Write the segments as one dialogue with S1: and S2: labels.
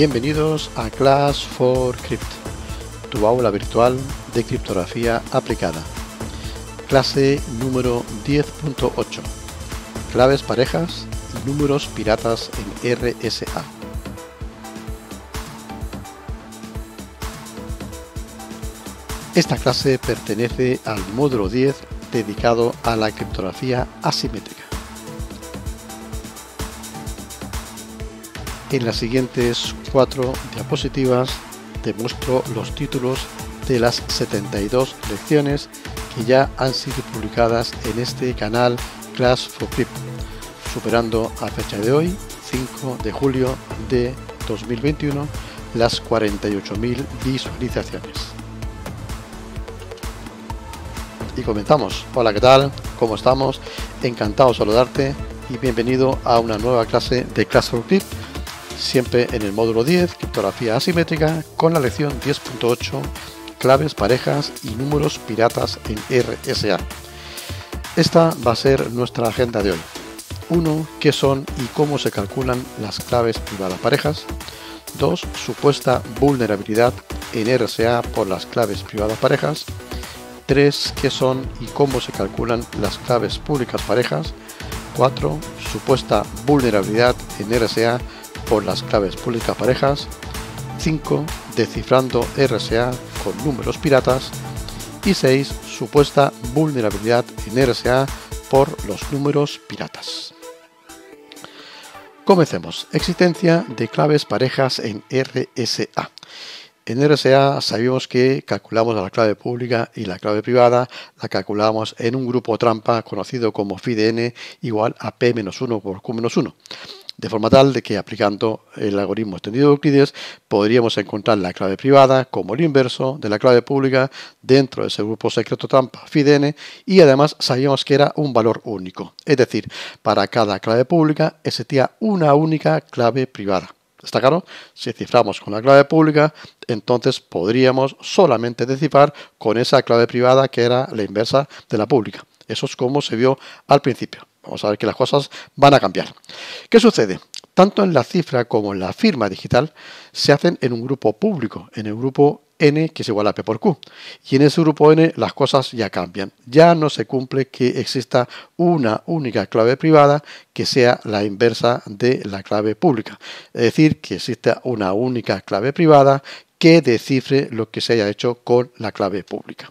S1: Bienvenidos a Class for Crypt, tu aula virtual de criptografía aplicada. Clase número 10.8. Claves parejas y números piratas en RSA. Esta clase pertenece al módulo 10 dedicado a la criptografía asimétrica. En las siguientes cuatro diapositivas te muestro los títulos de las 72 lecciones que ya han sido publicadas en este canal Class for clip superando a fecha de hoy, 5 de julio de 2021, las 48.000 visualizaciones. Y comenzamos. Hola, ¿qué tal? ¿Cómo estamos? Encantado de saludarte y bienvenido a una nueva clase de Class for clip siempre en el módulo 10, criptografía asimétrica, con la lección 10.8, claves, parejas y números piratas en RSA. Esta va a ser nuestra agenda de hoy. 1. ¿Qué son y cómo se calculan las claves privadas parejas? 2. Supuesta vulnerabilidad en RSA por las claves privadas parejas. 3. ¿Qué son y cómo se calculan las claves públicas parejas? 4. Supuesta vulnerabilidad en RSA por las claves públicas parejas, 5. Descifrando RSA con números piratas y 6. Supuesta vulnerabilidad en RSA por los números piratas. Comencemos. Existencia de claves parejas en RSA. En RSA sabemos que calculamos la clave pública y la clave privada, la calculamos en un grupo trampa conocido como FIDN igual a P-1 por Q-1 de forma tal de que aplicando el algoritmo extendido de Euclides podríamos encontrar la clave privada como el inverso de la clave pública dentro de ese grupo secreto trampa FIDN y además sabíamos que era un valor único, es decir, para cada clave pública existía una única clave privada. ¿Está claro? Si ciframos con la clave pública, entonces podríamos solamente descifrar con esa clave privada que era la inversa de la pública. Eso es como se vio al principio. Vamos a ver que las cosas van a cambiar. ¿Qué sucede? Tanto en la cifra como en la firma digital se hacen en un grupo público, en el grupo N que es igual a P por Q. Y en ese grupo N las cosas ya cambian. Ya no se cumple que exista una única clave privada que sea la inversa de la clave pública. Es decir, que exista una única clave privada que descifre lo que se haya hecho con la clave pública.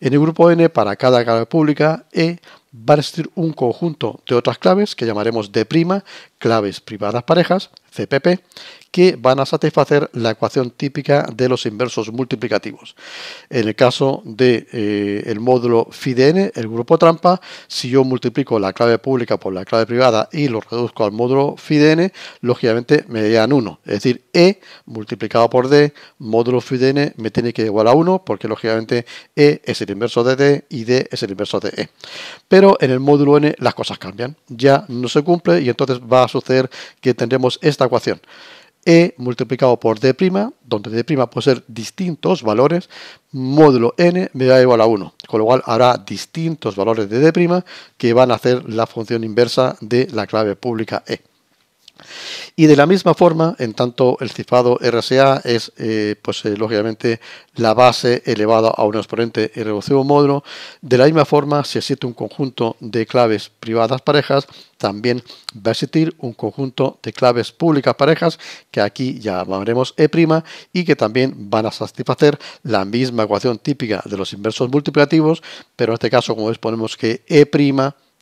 S1: En el grupo N, para cada clave pública, E va a existir un conjunto de otras claves que llamaremos de prima, claves privadas parejas, CPP, que van a satisfacer la ecuación típica de los inversos multiplicativos. En el caso del de, eh, módulo FIDN, n, el grupo trampa, si yo multiplico la clave pública por la clave privada y lo reduzco al módulo FIDN n, lógicamente me dan 1. Es decir, e multiplicado por d, módulo FIDN n me tiene que igual a 1, porque lógicamente e es el inverso de d y d es el inverso de e. Pero en el módulo n las cosas cambian, ya no se cumple y entonces va a suceder que tendremos esta ecuación. E multiplicado por D', donde D' puede ser distintos valores, módulo n me da igual a 1, con lo cual hará distintos valores de D' que van a hacer la función inversa de la clave pública E. Y de la misma forma, en tanto el cifrado RSA es, eh, pues eh, lógicamente, la base elevada a un exponente reducido módulo, de la misma forma, si existe un conjunto de claves privadas parejas, también va a existir un conjunto de claves públicas parejas que aquí ya llamaremos E' y que también van a satisfacer la misma ecuación típica de los inversos multiplicativos, pero en este caso, como ves, ponemos que E'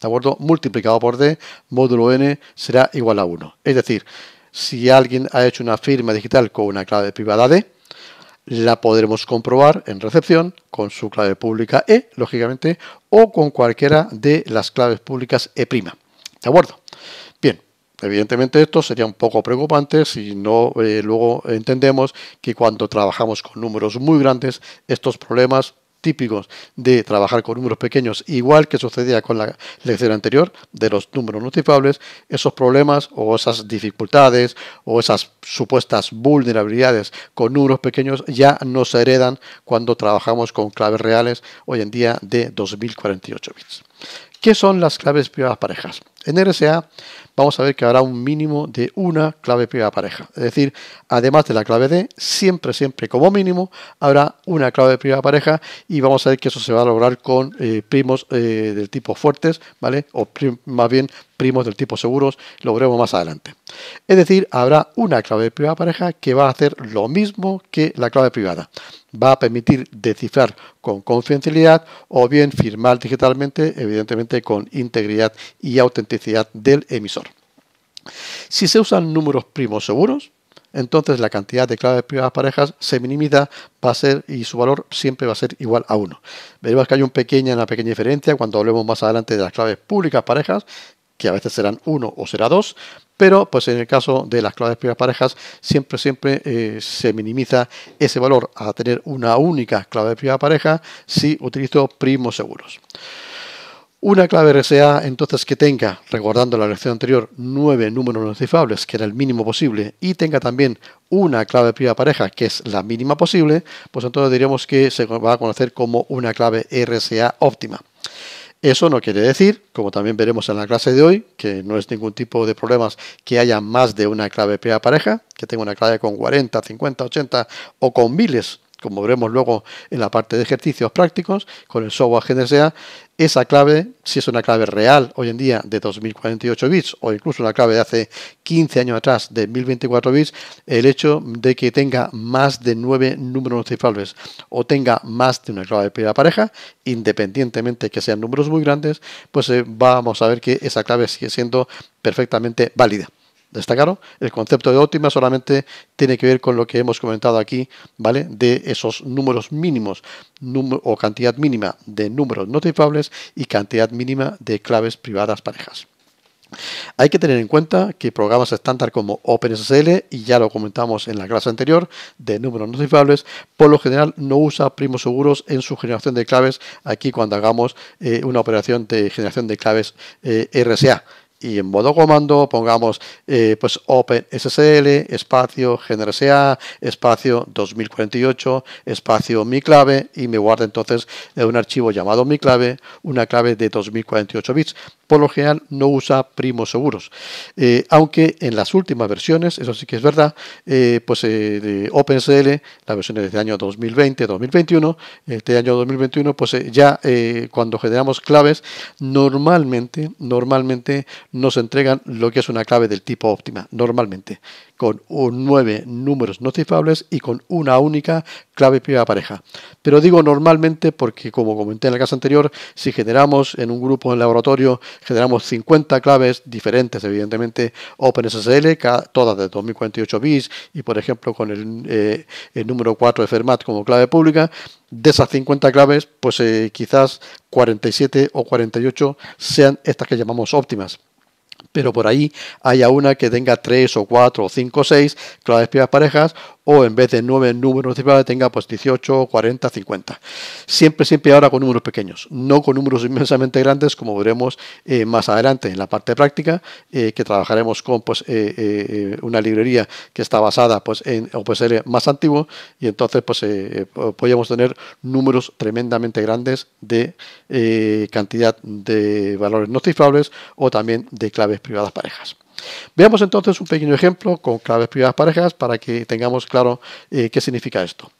S1: ¿de acuerdo? Multiplicado por D, módulo N será igual a 1. Es decir, si alguien ha hecho una firma digital con una clave privada D, la podremos comprobar en recepción con su clave pública E, lógicamente, o con cualquiera de las claves públicas E'. ¿De acuerdo? Bien, Evidentemente esto sería un poco preocupante si no eh, luego entendemos que cuando trabajamos con números muy grandes estos problemas típicos de trabajar con números pequeños, igual que sucedía con la lección anterior de los números notificables, esos problemas o esas dificultades o esas supuestas vulnerabilidades con números pequeños ya no se heredan cuando trabajamos con claves reales hoy en día de 2048 bits. ¿Qué son las claves privadas parejas? En RSA vamos a ver que habrá un mínimo de una clave privada pareja. Es decir, además de la clave D, siempre, siempre como mínimo habrá una clave privada pareja y vamos a ver que eso se va a lograr con eh, primos eh, del tipo fuertes, ¿vale? O más bien primos del tipo seguros, lo veremos más adelante. Es decir, habrá una clave privada pareja que va a hacer lo mismo que la clave privada. Va a permitir descifrar con confidencialidad o bien firmar digitalmente, evidentemente con integridad y autenticidad del emisor. Si se usan números primos seguros, entonces la cantidad de claves privadas parejas se minimiza va a ser, y su valor siempre va a ser igual a 1. Veremos que hay un pequeña, una pequeña diferencia cuando hablemos más adelante de las claves públicas parejas, que a veces serán uno o será dos, pero pues en el caso de las claves privadas parejas siempre, siempre eh, se minimiza ese valor a tener una única clave privada pareja si utilizo primos seguros. Una clave RSA entonces que tenga, recordando la lección anterior, nueve números no que era el mínimo posible, y tenga también una clave privada pareja, que es la mínima posible, pues entonces diríamos que se va a conocer como una clave RSA óptima. Eso no quiere decir, como también veremos en la clase de hoy, que no es ningún tipo de problemas que haya más de una clave privada pareja, que tenga una clave con 40, 50, 80 o con miles como veremos luego en la parte de ejercicios prácticos, con el software GNSA, esa clave, si es una clave real hoy en día de 2048 bits o incluso una clave de hace 15 años atrás de 1024 bits, el hecho de que tenga más de 9 números cifrables o tenga más de una clave de primera pareja, independientemente que sean números muy grandes, pues eh, vamos a ver que esa clave sigue siendo perfectamente válida destacaron, el concepto de óptima solamente tiene que ver con lo que hemos comentado aquí, ¿vale? De esos números mínimos o cantidad mínima de números no y cantidad mínima de claves privadas parejas. Hay que tener en cuenta que programas estándar como OpenSSL, y ya lo comentamos en la clase anterior, de números no por lo general no usa primos seguros en su generación de claves aquí cuando hagamos eh, una operación de generación de claves eh, RSA y en modo comando pongamos eh, pues OpenSSL, espacio GNRSA, espacio 2048, espacio mi clave y me guarda entonces eh, un archivo llamado mi clave, una clave de 2048 bits. Por lo general no usa primos seguros, eh, aunque en las últimas versiones, eso sí que es verdad, pues de OpenSSL, la versión desde año 2020-2021, este año 2021, pues ya cuando generamos claves, normalmente, normalmente nos entregan lo que es una clave del tipo óptima, normalmente, con nueve números cifrables y con una única clave privada pareja. Pero digo normalmente porque, como comenté en la casa anterior, si generamos en un grupo en laboratorio, generamos 50 claves diferentes, evidentemente, OpenSSL, todas de 2048 bits y, por ejemplo, con el, eh, número 4 de Fermat como clave pública, de esas 50 claves, pues eh, quizás 47 o 48 sean estas que llamamos óptimas pero por ahí haya una que tenga tres o cuatro o cinco o seis claves privadas parejas o en vez de nueve números decimales tenga pues 18, 40, 50. Siempre, siempre ahora con números pequeños, no con números inmensamente grandes como veremos eh, más adelante en la parte práctica, eh, que trabajaremos con pues, eh, una librería que está basada pues, en ser más antiguo y entonces pues, podríamos tener números tremendamente grandes de cantidad de valores no cifrables o también de claves privadas parejas. Veamos entonces un pequeño ejemplo con claves privadas parejas para que tengamos claro eh, qué significa esto.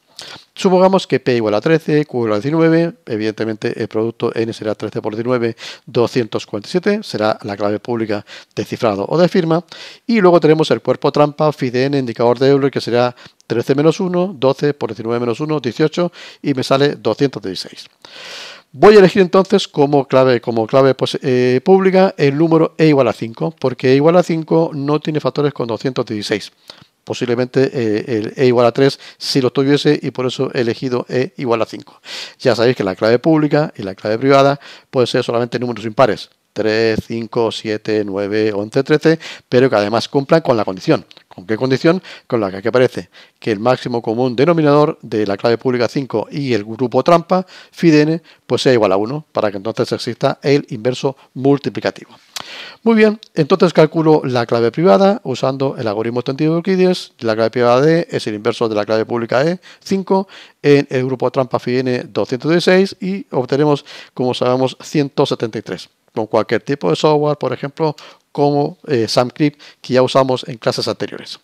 S1: Supongamos que P igual a 13, Q igual a 19, evidentemente el producto N será 13 por 19, 247, será la clave pública de cifrado o de firma, y luego tenemos el cuerpo trampa, FIDN, indicador de Euler, que será 13 menos 1, 12 por 19 menos 1, 18, y me sale 216. Voy a elegir entonces como clave, como clave pues, eh, pública el número e igual a 5, porque e igual a 5 no tiene factores con 216. Posiblemente eh, el e igual a 3 si lo tuviese y por eso he elegido e igual a 5. Ya sabéis que la clave pública y la clave privada puede ser solamente números impares. 3, 5, 7, 9, 11, 13, pero que además cumplan con la condición. ¿Con qué condición? Con la que aparece que el máximo común denominador de la clave pública 5 y el grupo trampa, Fidn, pues sea igual a 1, para que entonces exista el inverso multiplicativo. Muy bien, entonces calculo la clave privada usando el algoritmo extendido de Euclides. La clave privada D es el inverso de la clave pública E, 5, en el grupo trampa FIDN 216 y obtenemos, como sabemos, 173 con cualquier tipo de software, por ejemplo, como eh, que ya usamos en clases anteriores.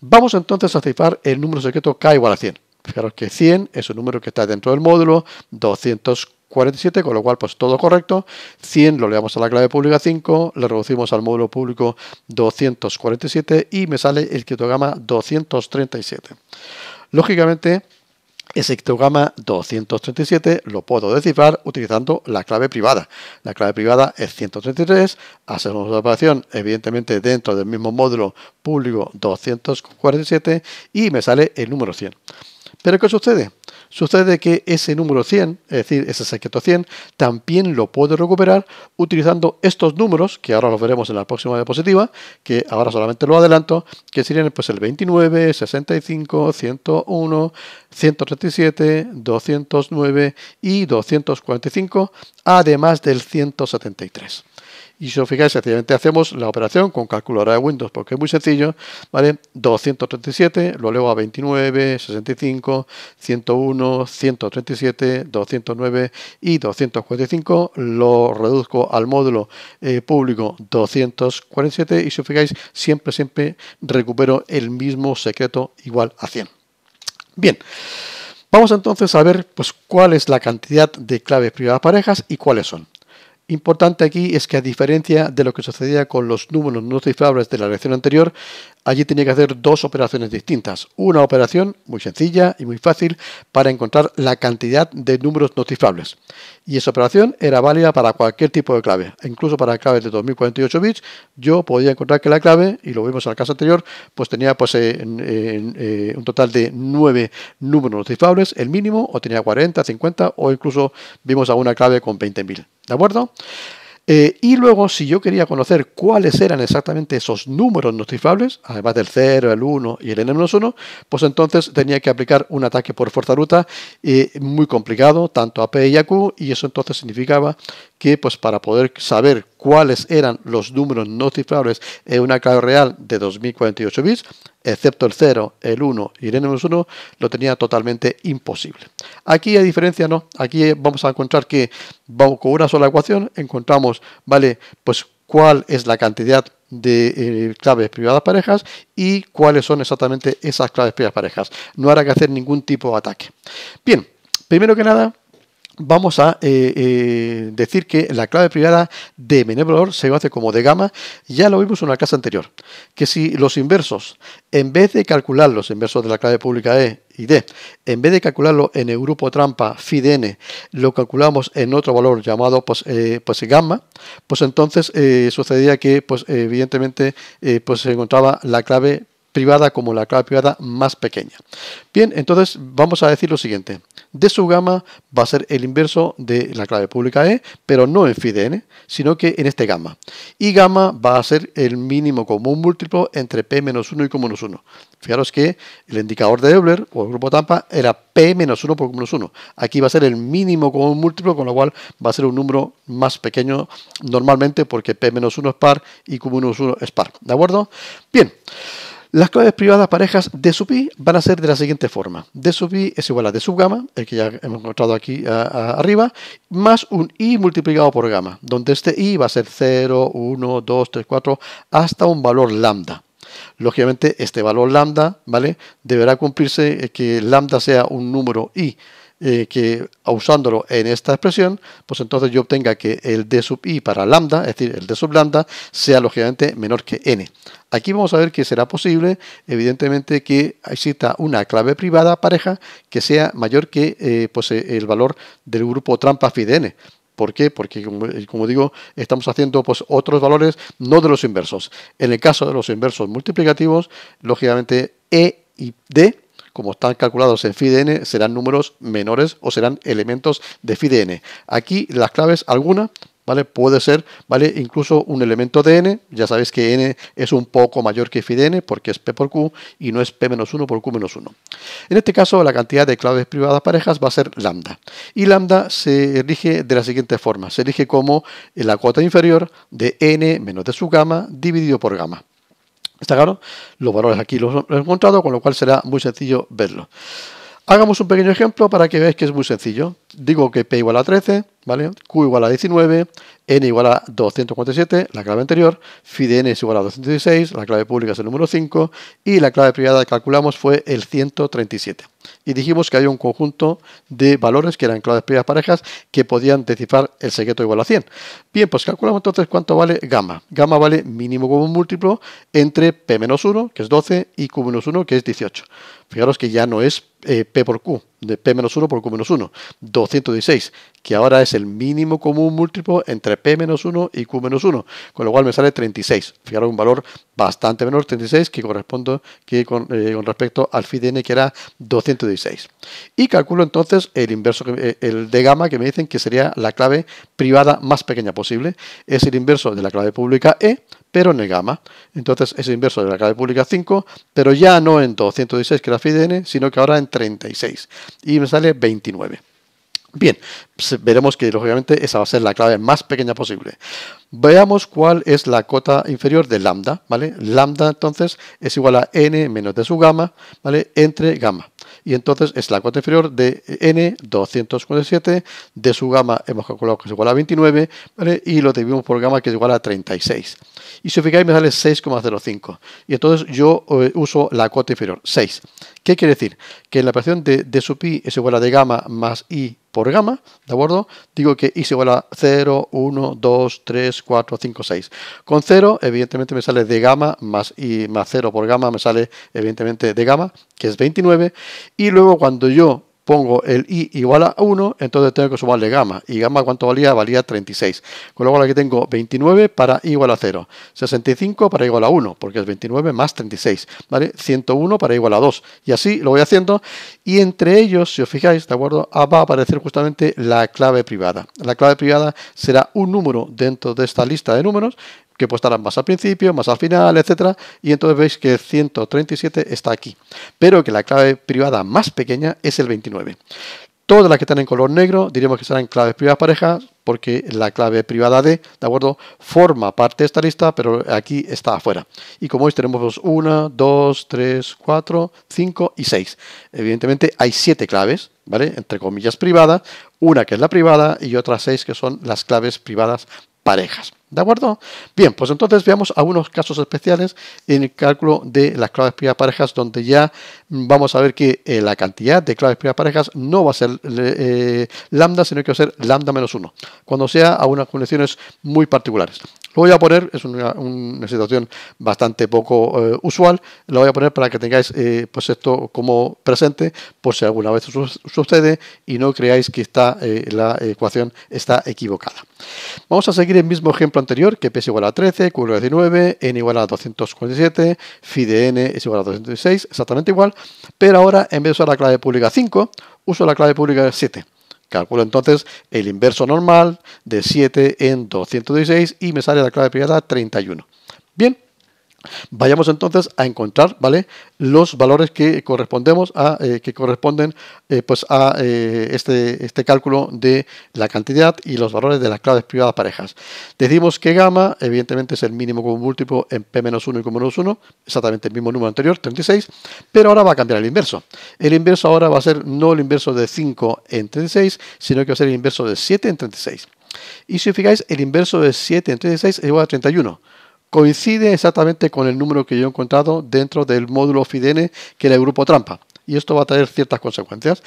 S1: Vamos entonces a cifrar el número secreto K igual a 100. Fijaros que 100 es un número que está dentro del módulo, 247, con lo cual pues todo correcto. 100 lo le damos a la clave pública 5, le reducimos al módulo público 247 y me sale el criptograma 237. Lógicamente, ese criptograma 237 lo puedo descifrar utilizando la clave privada. La clave privada es 133, hacemos la operación evidentemente dentro del mismo módulo público 247 y me sale el número 100. Pero ¿qué sucede? Sucede que ese número 100, es decir, ese secreto 100, también lo puede recuperar utilizando estos números, que ahora los veremos en la próxima diapositiva, que ahora solamente lo adelanto, que serían pues el 29, 65, 101, 137, 209 y 245, además del 173. Y si os fijáis, sencillamente hacemos la operación con calculadora de Windows, porque es muy sencillo, ¿vale? 237, lo elevo a 29, 65, 101, 137, 209 y 245, lo reduzco al módulo eh, público 247 y si os fijáis, siempre, siempre recupero el mismo secreto igual a 100. Bien. Vamos entonces a ver pues, cuál es la cantidad de claves privadas parejas y cuáles son. Importante aquí es que a diferencia de lo que sucedía con los números no de la lección anterior, allí tenía que hacer dos operaciones distintas. Una operación muy sencilla y muy fácil para encontrar la cantidad de números no y esa operación era válida para cualquier tipo de clave, incluso para claves de 2048 bits. Yo podía encontrar que la clave, y lo vimos en el caso anterior, pues tenía pues, eh, eh, un total de 9 números cifables, el mínimo, o tenía 40, 50, o incluso vimos alguna clave con 20.000. ¿De acuerdo? Eh, y luego, si yo quería conocer cuáles eran exactamente esos números notificables, además del 0, el 1 y el n-1, pues entonces tenía que aplicar un ataque por fuerza ruta eh, muy complicado, tanto a P y a Q, y eso entonces significaba que pues para poder saber cuáles eran los números no cifrables en una clave real de 2048 bits, excepto el 0, el 1 y el n-1, lo tenía totalmente imposible. Aquí hay diferencia no, aquí vamos a encontrar que con una sola ecuación encontramos, vale, pues cuál es la cantidad de eh, claves privadas parejas y cuáles son exactamente esas claves privadas parejas. No hará que hacer ningún tipo de ataque. Bien, primero que nada, vamos a eh, eh, decir que la clave privada de menor valor se hace como de gamma, ya lo vimos en la clase anterior, que si los inversos, en vez de calcular los inversos de la clave pública E y D, en vez de calcularlo en el grupo trampa phi de n, lo calculamos en otro valor llamado pues, eh, pues gamma, pues entonces sucedía que pues, evidentemente pues, se encontraba la clave privada como la clave privada más pequeña. Bien, entonces vamos a decir lo siguiente. De su gamma va a ser el inverso de la clave pública E, pero no en fide n, sino que en este gamma. Y gamma va a ser el mínimo común múltiplo entre P-1 y Q-1. Fijaros que el indicador de Euler o el grupo Tampa era P-1 por Q-1. Aquí va a ser el mínimo común múltiplo, con lo cual va a ser un número más pequeño normalmente porque P-1 es par y Q-1 es par. ¿De acuerdo? Bien. Las claves privadas parejas de sub i van a ser de la siguiente forma. D sub i es igual a D sub gamma, el que ya hemos encontrado aquí arriba, más un i multiplicado por gamma, donde este i va a ser 0, 1, 2, 3, 4, hasta un valor lambda. Lógicamente, este valor lambda, ¿vale? Deberá cumplirse eh, que lambda sea un número i eh, que usándolo en esta expresión, pues entonces yo obtenga que el d sub i para lambda, es decir, el d sub lambda, sea lógicamente menor que n. Aquí vamos a ver que será posible, evidentemente, que exista una clave privada pareja que sea mayor que eh, pues, eh, el valor del grupo trampa phi de n. ¿Por qué? Porque, como, digo, estamos haciendo pues, otros valores no de los inversos. En el caso de los inversos multiplicativos, lógicamente E y D como están calculados en n, serán números menores o serán elementos de n. Aquí las claves, alguna, ¿Vale? Puede ser, ¿vale? Incluso un elemento de n, ya sabéis que n es un poco mayor que phi de n porque es p por q y no es p menos 1 por q menos 1. En este caso, la cantidad de claves privadas parejas va a ser lambda. Y lambda se elige de la siguiente forma, se elige como la cuota inferior de n menos de su gama dividido por gamma. ¿Está claro? Los valores aquí los he encontrado, con lo cual será muy sencillo verlo. Hagamos un pequeño ejemplo para que veáis que es muy sencillo digo que P igual a 13, ¿vale? Q igual a 19, N igual a 247, la clave anterior, phi de N es igual a 216, la clave pública es el número 5 y la clave privada que calculamos fue el 137. Y dijimos que había un conjunto de valores que eran claves privadas parejas que podían descifrar el secreto igual a 100. Bien, pues calculamos entonces cuánto vale gamma. Gamma vale mínimo común múltiplo entre P-1, menos que es 12, y Q-1, menos que es 18. Fijaros que ya no es eh, P por Q, de P-1 por Q-1, 216, que ahora es el mínimo común múltiplo entre P-1 y Q-1, con lo cual me sale 36. Fijaros, un valor bastante menor, 36, que corresponde que con, eh, respecto al phi de n que era 216. Y calculo entonces el inverso, eh, el de gamma que me dicen que sería la clave privada más pequeña posible, es el inverso de la clave pública E, pero en el gamma. Entonces es inverso de la clave pública 5, pero ya no en 216 que era n, sino que ahora en 36. Y me sale 29. Bien, pues, veremos que lógicamente esa va a ser la clave más pequeña posible. Veamos cuál es la cota inferior de lambda, ¿vale? Lambda entonces es igual a n menos de su gamma, ¿vale? Entre gamma y entonces es la cuota inferior de n247, de su gamma hemos calculado que es igual a 29, y lo dividimos por gamma que es igual a 36. Y si os fijáis me sale 6,05, y entonces yo eh, uso la cuota inferior, 6. ¿Qué quiere decir? Que en la operación de, de sub i es igual a de gamma más i por gamma, ¿de acuerdo? Digo que x igual a 0, 1, 2, 3, 4, 5, 6. Con 0, evidentemente me sale de gamma más, y más 0 por gamma me sale evidentemente de gamma, que es 29. Y luego cuando yo pongo el i igual a 1, entonces tengo que sumarle gamma. ¿Y gamma cuánto valía? Valía 36. Con lo cual aquí tengo 29 para i igual a 0, 65 para igual a 1, porque es 29 más 36, ¿vale? 101 para igual a 2. Y así lo voy haciendo. Y entre ellos, si os fijáis, ¿de acuerdo? Ah, va a aparecer justamente la clave privada. La clave privada será un número dentro de esta lista de números que pues estarán más al principio, más al final, etcétera, y entonces veis que 137 está aquí, pero que la clave privada más pequeña es el 29. Todas las que están en color negro diremos que serán claves privadas parejas porque la clave privada D, ¿de acuerdo? Forma parte de esta lista, pero aquí está afuera. Y como veis tenemos 1, 2, 3, 4, 5 y 6. Evidentemente hay 7 claves, ¿vale? Entre comillas privadas, una que es la privada y otras 6 que son las claves privadas parejas. ¿De acuerdo? Bien, pues entonces veamos algunos casos especiales en el cálculo de las claves privadas parejas, donde ya vamos a ver que eh, la cantidad de claves privadas parejas no va a ser eh, lambda, sino que va a ser lambda menos 1, cuando sea a unas condiciones muy particulares voy a poner, es una, situación bastante poco eh, usual, lo voy a poner para que tengáis eh, pues esto como presente por si alguna vez sucede y no creáis que está, eh, la ecuación está equivocada. Vamos a seguir el mismo ejemplo anterior, que P es igual a 13, Q igual a 19, N igual a 247, phi de N es igual a 206, exactamente igual, pero ahora en vez de usar la clave pública 5, uso la clave pública 7. Calculo entonces el inverso normal de 7 en 216 y me sale la clave privada 31. Bien. Vayamos entonces a encontrar, ¿vale? Los valores que correspondemos a eh, que corresponden eh, pues a eh, este, este cálculo de la cantidad y los valores de las claves privadas parejas. Decimos que gamma, evidentemente, es el mínimo común múltiplo en P-1 y Q-1, exactamente el mismo número anterior, 36, pero ahora va a cambiar el inverso. El inverso ahora va a ser no el inverso de 5 en 36, sino que va a ser el inverso de 7 en 36. Y si os fijáis, el inverso de 7 en 36 es igual a 31 coincide exactamente con el número que yo he encontrado dentro del módulo Fidene, que era el grupo trampa. Y esto va a tener ciertas consecuencias.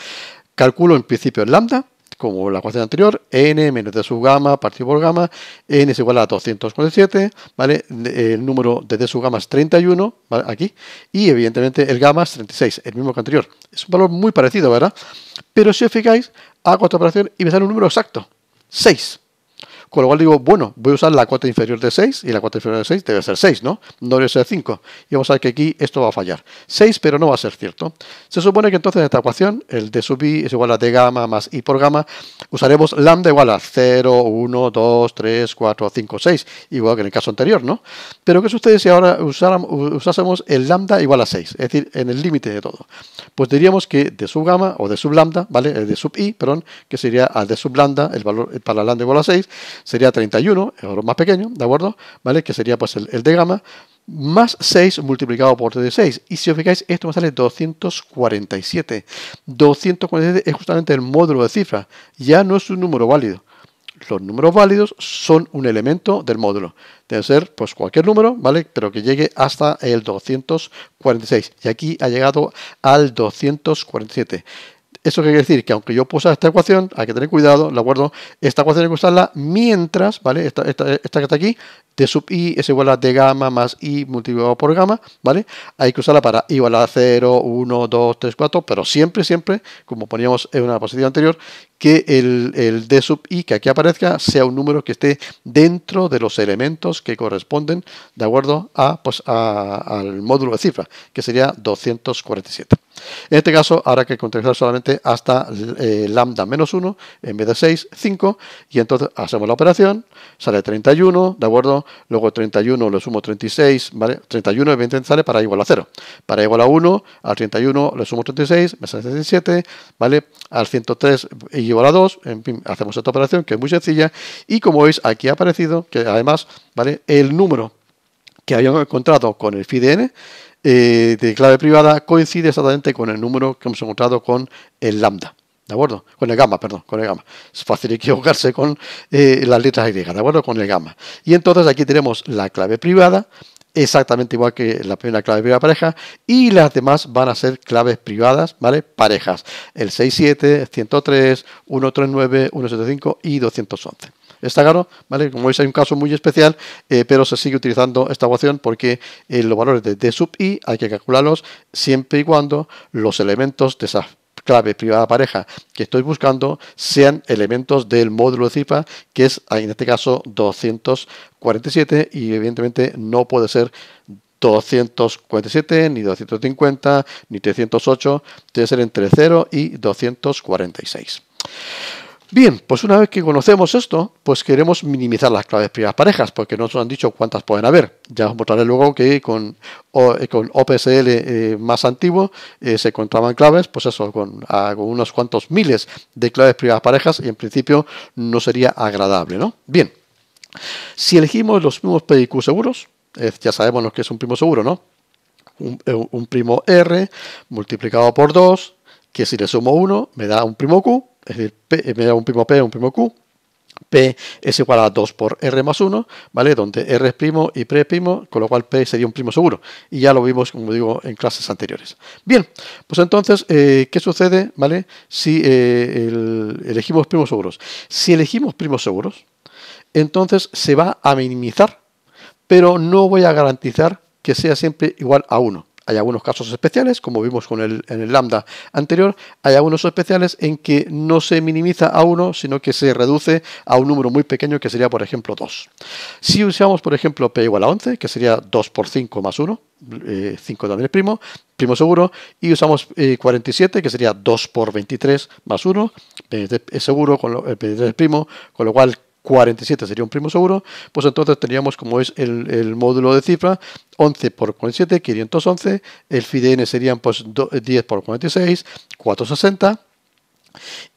S1: Calculo en principio el lambda, como la ecuación anterior, n menos d sub gamma partido por gamma, n es igual a 247, ¿vale? El número de d sub gamma es 31, Aquí, y evidentemente el gamma es 36, el mismo que anterior. Es un valor muy parecido, ¿verdad? Pero si os fijáis, hago esta operación y me sale un número exacto, 6. Con lo cual digo, bueno, voy a usar la cuota inferior de 6 y la cuota inferior de 6 debe ser 6, ¿no? No debe ser 5. Y vamos a ver que aquí esto va a fallar. 6, pero no va a ser cierto. Se supone que entonces en esta ecuación, el de sub i es igual a d gamma más i por gamma, usaremos lambda igual a 0, 1, 2, 3, 4, 5, 6, igual que en el caso anterior, ¿no? Pero ¿qué sucede si ahora usásemos el lambda igual a 6? Es decir, en el límite de todo. Pues diríamos que de sub gamma o de sub lambda, ¿vale? El eh, de sub i, perdón, que sería al de sub lambda, el valor para lambda igual a 6, sería 31, el más pequeño, ¿de acuerdo? ¿Vale? Que sería pues el, de gamma, más 6 multiplicado por 36. Y si os fijáis, esto me sale 247. 247 es justamente el módulo de cifra. ya no es un número válido. Los números válidos son un elemento del módulo. Debe ser pues cualquier número, ¿vale? Pero que llegue hasta el 246. Y aquí ha llegado al 247. ¿Eso quiere decir? Que aunque yo pueda esta ecuación, hay que tener cuidado, ¿de acuerdo? Esta ecuación hay que usarla mientras, ¿vale? Esta, que está aquí, de sub i es igual a de gamma más i multiplicado por gamma, ¿vale? Hay que usarla para igual a 0, 1, 2, 3, 4, pero siempre, siempre, como poníamos en una posición anterior, que el, D sub i que aquí aparezca sea un número que esté dentro de los elementos que corresponden de acuerdo a, pues, a, al módulo de cifra, que sería 247. En este caso habrá que contextualizar solamente hasta eh, lambda menos 1 en vez de 6, 5, y entonces hacemos la operación, sale 31, ¿de acuerdo? Luego 31 le sumo 36, ¿vale? 31 evidentemente sale para igual a 0. Para igual a 1, al 31 le sumo 36, me sale 37, ¿vale? Al 103 y igual a 2, en fin, hacemos esta operación que es muy sencilla y como veis aquí ha aparecido que además ¿vale? el número que habíamos encontrado con el FIDN eh, de clave privada coincide exactamente con el número que hemos encontrado con el lambda. ¿De acuerdo? Con el gamma, perdón, con el gamma. Es fácil equivocarse con eh, las letras Y, ¿de acuerdo? Con el gamma. Y entonces aquí tenemos la clave privada exactamente igual que la primera clave privada pareja y las demás van a ser claves privadas, ¿vale? Parejas, el 67, 103, 139, 175 y 211. Está claro? ¿vale? Como veis hay un caso muy especial, eh, pero se sigue utilizando esta ecuación porque eh, los valores de D sub i hay que calcularlos siempre y cuando los elementos de esas clave privada pareja que estoy buscando sean elementos del módulo de que es en este caso 247 y evidentemente no puede ser 247, ni 250, ni 308, debe ser entre 0 y 246. Bien, pues una vez que conocemos esto, pues queremos minimizar las claves privadas parejas, porque no nos han dicho cuántas pueden haber. Ya os mostraré luego que con, OPSL eh, eh, más antiguo eh, se encontraban claves, pues eso, con, unos cuantos miles de claves privadas parejas y en principio no sería agradable, ¿no? Bien, si elegimos los primos Q seguros, ya sabemos lo que es un primo seguro, ¿no? Un, un primo R multiplicado por 2, que si le sumo 1 me da un primo Q, es decir, P eh, me da un primo P, un primo Q, P es igual a 2 por R más 1, ¿vale? Donde R es primo y P es primo, con lo cual P sería un primo seguro. Y ya lo vimos, como digo, en clases anteriores. Bien, pues entonces, eh, ¿qué sucede, ¿vale? Si eh, elegimos primos seguros. Si elegimos primos seguros, entonces se va a minimizar, pero no voy a garantizar que sea siempre igual a 1. Hay algunos casos especiales, como vimos con el, en el lambda anterior, hay algunos especiales en que no se minimiza a 1, sino que se reduce a un número muy pequeño, que sería, por ejemplo, 2. Si usamos, por ejemplo, p igual a 11, que sería 2 por 5 más 1, 5 eh, también es primo, primo seguro, y usamos 47, eh, que sería 2 por 23 más 1, es seguro, con el 23 es primo, con lo cual 47 sería un primo seguro, pues entonces teníamos como es el, módulo de cifra 11 por 47, 511, el FIDN serían pues 10 por 46, 460.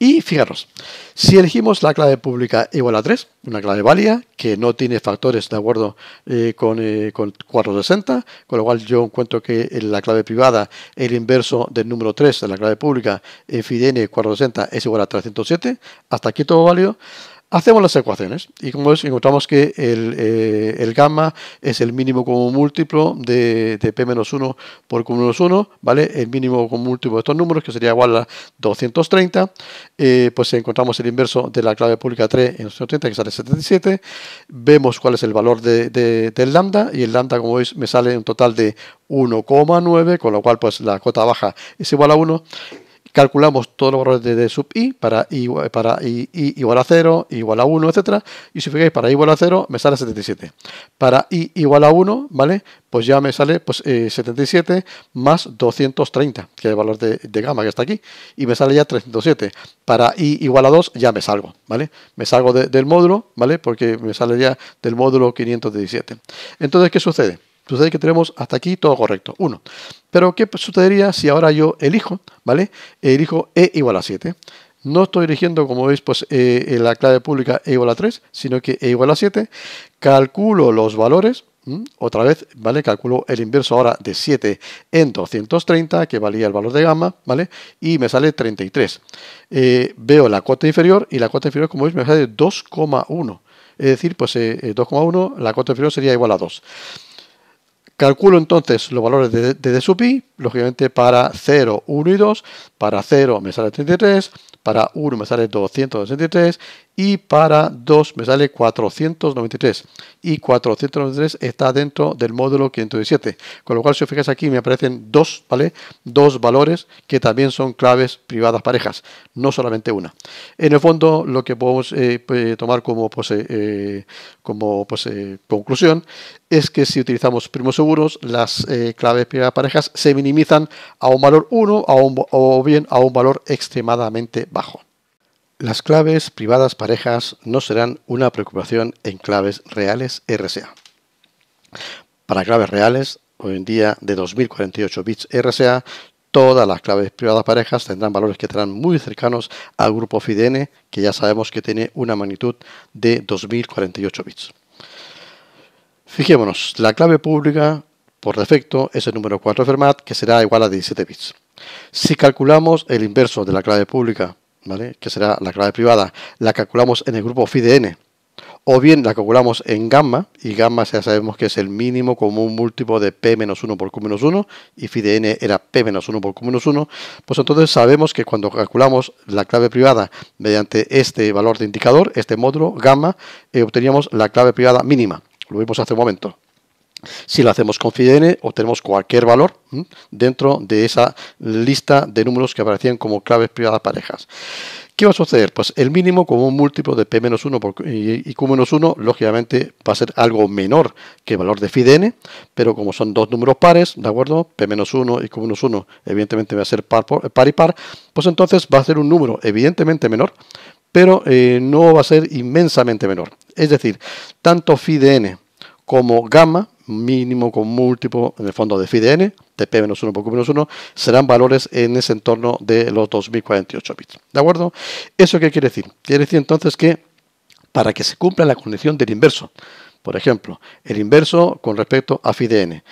S1: Y fijaros, si elegimos la clave pública igual a 3, una clave válida que no tiene factores de acuerdo eh, con, 460, eh, con lo cual yo encuentro que en la clave privada el inverso del número 3 de la clave pública FIDN 460 es igual a 307, hasta aquí todo válido. Hacemos las ecuaciones y como veis encontramos que eh, el, gamma es el mínimo común múltiplo de, de P-1 por Q-1, ¿vale? El mínimo común múltiplo de estos números, que sería igual a 230. Eh, pues encontramos el inverso de la clave pública 3 en 230, que sale 77. Vemos cuál es el valor de, del lambda y el lambda, como veis, me sale un total de 1,9, con lo cual pues la cuota baja es igual a 1 calculamos todos los valores de, sub i para, i para igual a 0, igual a 1, etcétera. Y si fijáis, para i igual a 0 me sale 77. Para i igual a 1, ¿vale? Pues ya me sale pues, 77 eh, más 230, que es el valor de, de, gamma que está aquí. Y me sale ya 307. Para i igual a 2 ya me salgo, ¿vale? Me salgo del módulo, ¿vale? Porque me sale ya del módulo 517. Entonces, ¿qué sucede? Sucede que tenemos hasta aquí todo correcto, 1. Pero ¿qué sucedería si ahora yo elijo, ¿vale? Elijo E igual a 7. No estoy eligiendo, como veis, pues eh, eh, la clave pública E igual a 3, sino que E igual a 7. Calculo los valores, otra vez, ¿vale? Calculo el inverso ahora de 7 en 230, que valía el valor de gamma, ¿vale? Y me sale 33. Eh, veo la cuota inferior y la cuota inferior, como veis, me sale 2,1. Es decir, pues 2,1, la cuota inferior sería igual a 2. Calculo entonces los valores de, d sub i, lógicamente para 0, 1 y 2, para 0 me sale 33, para 1 me sale 263 y para 2 me sale 493 y 493 está dentro del módulo 517 con lo cual si os fijáis aquí me aparecen dos vale dos valores que también son claves privadas parejas no solamente una en el fondo lo que podemos eh, pues, tomar como eh, como conclusión es que si utilizamos primos seguros las eh, claves privadas parejas se minimizan a un valor 1 o bien a un valor extremadamente bajo las claves privadas parejas no serán una preocupación en claves reales RSA. Para claves reales, hoy en día de 2048 bits RSA, todas las claves privadas parejas tendrán valores que estarán muy cercanos al grupo FIDN, que ya sabemos que tiene una magnitud de 2048 bits. Fijémonos, la clave pública por defecto es el número 4 Fermat, que será igual a 17 bits. Si calculamos el inverso de la clave pública ¿vale? que será la clave privada, la calculamos en el grupo de n, o bien la calculamos en gamma, y gamma ya sabemos que es el mínimo común múltiplo de P-1 por Q-1, y phi de n era P-1 por Q-1, pues entonces sabemos que cuando calculamos la clave privada mediante este valor de indicador, este módulo, gamma, eh, obteníamos la clave privada mínima. Lo vimos hace un momento. Si lo hacemos con n, obtenemos cualquier valor dentro de esa lista de números que aparecían como claves privadas parejas. ¿Qué va a suceder? Pues el mínimo como un múltiplo de P-1 y Q-1, lógicamente va a ser algo menor que el valor de n, pero como son dos números pares, ¿de acuerdo? P-1 y Q-1 evidentemente va a ser par, par y par, pues entonces va a ser un número evidentemente menor, pero eh, no va a ser inmensamente menor. Es decir, tanto n como gamma mínimo con múltiplo en el fondo de phi de n, de p menos 1 por q menos 1, serán valores en ese entorno de los 2048 bits. ¿De acuerdo? ¿Eso qué quiere decir? Quiere decir entonces que para que se cumpla la condición del inverso, por ejemplo, el inverso con respecto a phi de n,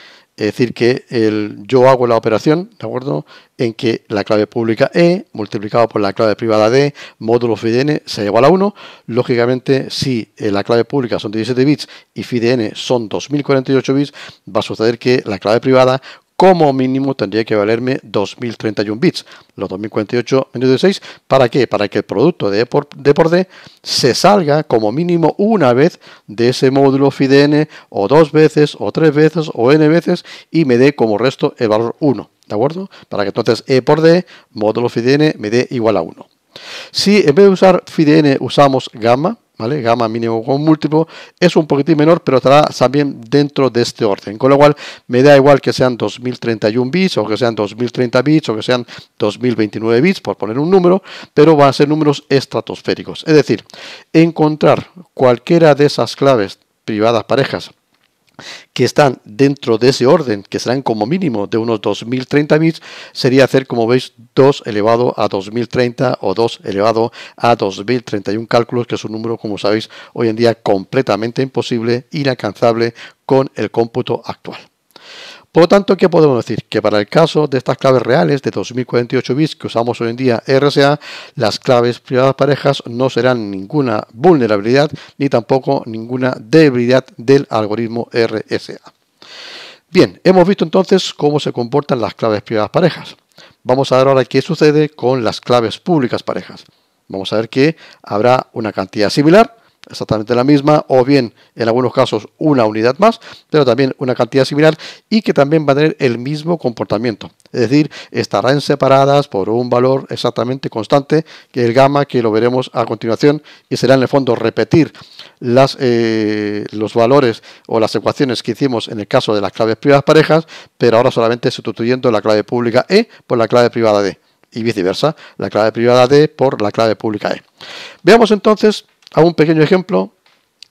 S1: es decir, que el, yo hago la operación, ¿de acuerdo? En que la clave pública E multiplicado por la clave privada D, módulo FIDN, sea igual a 1. Lógicamente, si eh, la clave pública son 17 bits y FIDN son 2048 bits, va a suceder que la clave privada como mínimo tendría que valerme 2031 bits, los 2048 menos 16. ¿Para qué? Para que el producto de por, D por D se salga como mínimo una vez de ese módulo FIDN o dos veces o tres veces o n veces y me dé como resto el valor 1. ¿De acuerdo? Para que entonces E por D, módulo FIDN, me dé igual a 1. Si en vez de usar FIDN usamos gamma, ¿vale? Gamma mínimo con múltiplo es un poquitín menor, pero estará también dentro de este orden. Con lo cual, me da igual que sean 2031 bits, o que sean 2030 bits, o que sean 2029 bits, por poner un número, pero van a ser números estratosféricos. Es decir, encontrar cualquiera de esas claves privadas parejas que están dentro de ese orden, que serán como mínimo de unos 2030 bits, sería hacer, como veis, 2 elevado a 2030 o 2 elevado a 2031 cálculos, que es un número, como sabéis, hoy en día completamente imposible, inalcanzable con el cómputo actual. Por lo tanto, ¿qué podemos decir? Que para el caso de estas claves reales de 2048 bits que usamos hoy en día RSA, las claves privadas parejas no serán ninguna vulnerabilidad ni tampoco ninguna debilidad del algoritmo RSA. Bien, hemos visto entonces cómo se comportan las claves privadas parejas. Vamos a ver ahora qué sucede con las claves públicas parejas. Vamos a ver que habrá una cantidad similar, exactamente la misma, o bien en algunos casos una unidad más, pero también una cantidad similar y que también va a tener el mismo comportamiento. Es decir, estarán separadas por un valor exactamente constante, que el gamma, que lo veremos a continuación, y será en el fondo repetir las, eh, los valores o las ecuaciones que hicimos en el caso de las claves privadas parejas, pero ahora solamente sustituyendo la clave pública E por la clave privada D y viceversa, la clave privada D por la clave pública E. Veamos entonces Hago un pequeño ejemplo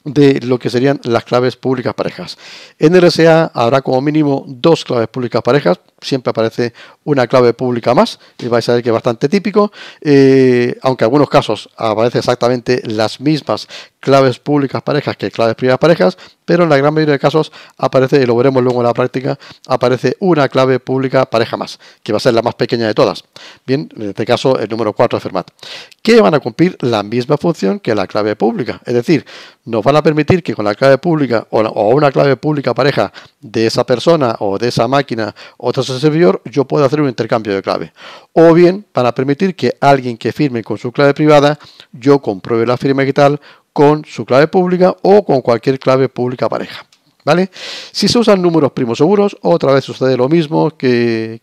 S1: de lo que serían las claves públicas parejas. En RSA habrá como mínimo dos claves públicas parejas siempre aparece una clave pública más y vais a ver que es bastante típico, eh, aunque en algunos casos aparece exactamente las mismas claves públicas parejas que claves privadas parejas, pero en la gran mayoría de casos aparece, y lo veremos luego en la práctica, aparece una clave pública pareja más, que va a ser la más pequeña de todas. Bien, en este caso el número 4 de Fermat, que van a cumplir la misma función que la clave pública, es decir, nos van a permitir que con la clave pública o, una clave pública pareja de esa persona o de esa máquina o de servidor yo puedo hacer un intercambio de clave. O bien, para permitir que alguien que firme con su clave privada, yo compruebe la firma digital con su clave pública o con cualquier clave pública pareja. ¿Vale? Si se usan números primos seguros, otra vez sucede lo mismo que,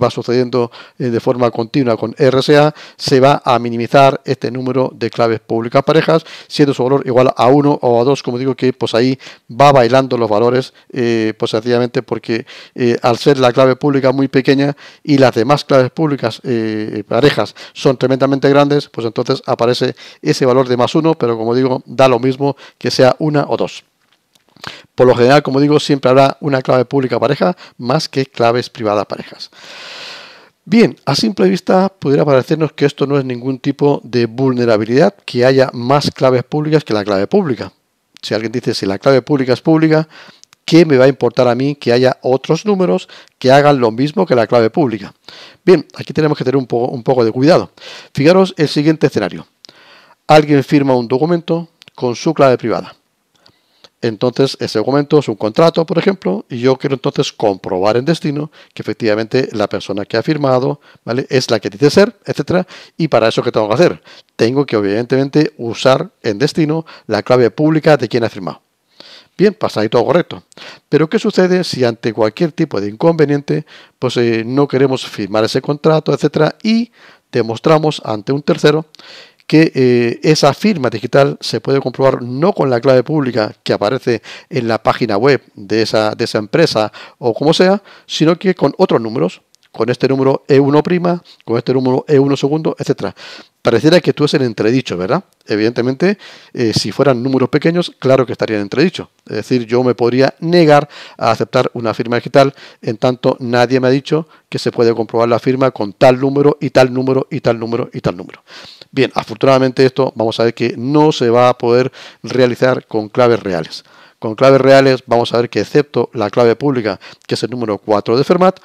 S1: va sucediendo eh, de forma continua con RSA, se va a minimizar este número de claves públicas parejas, siendo su valor igual a 1 o a 2, como digo que pues ahí va bailando los valores, eh, positivamente pues, porque eh, al ser la clave pública muy pequeña y las demás claves públicas parejas son tremendamente grandes, pues entonces aparece ese valor de más 1, pero como digo, da lo mismo que sea 1 o dos. Por lo general, como digo, siempre habrá una clave pública pareja más que claves privadas parejas. Bien, a simple vista pudiera parecernos que esto no es ningún tipo de vulnerabilidad, que haya más claves públicas que la clave pública. Si alguien dice si la clave pública es pública, ¿qué me va a importar a mí que haya otros números que hagan lo mismo que la clave pública? Bien, aquí tenemos que tener un poco, de cuidado. Fijaros el siguiente escenario. Alguien firma un documento con su clave privada entonces ese documento es un contrato, por ejemplo, y yo quiero entonces comprobar en destino que efectivamente la persona que ha firmado ¿vale? es la que dice ser, etcétera. Y para eso, ¿qué tengo que hacer? Tengo que, obviamente, usar en destino la clave pública de quien ha firmado. Bien, pasa ahí todo correcto. Pero ¿qué sucede si ante cualquier tipo de inconveniente, pues eh, no queremos firmar ese contrato, etcétera, y demostramos ante un tercero que eh, esa firma digital se puede comprobar no con la clave pública que aparece en la página web de esa, de esa empresa o como sea, sino que con otros números, con este número E1', con este número E1 segundo, etcétera. Pareciera que tú es el entredicho, ¿verdad? Evidentemente, eh, si fueran números pequeños, claro que estarían entredicho. Es decir, yo me podría negar a aceptar una firma digital, en tanto nadie me ha dicho que se puede comprobar la firma con tal número y tal número y tal número y tal número. Bien, afortunadamente esto vamos a ver que no se va a poder realizar con claves reales. Con claves reales vamos a ver que excepto la clave pública, que es el número 4 de Fermat,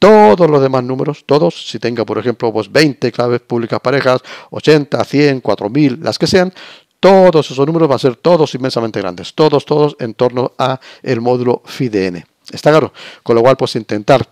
S1: todos los demás números, todos, si tenga por ejemplo 20 pues, claves públicas parejas, 80, 100, 4000, las que sean, todos esos números van a ser todos inmensamente grandes, todos, todos en torno a el módulo FIDN. Está claro, con lo cual pues intentar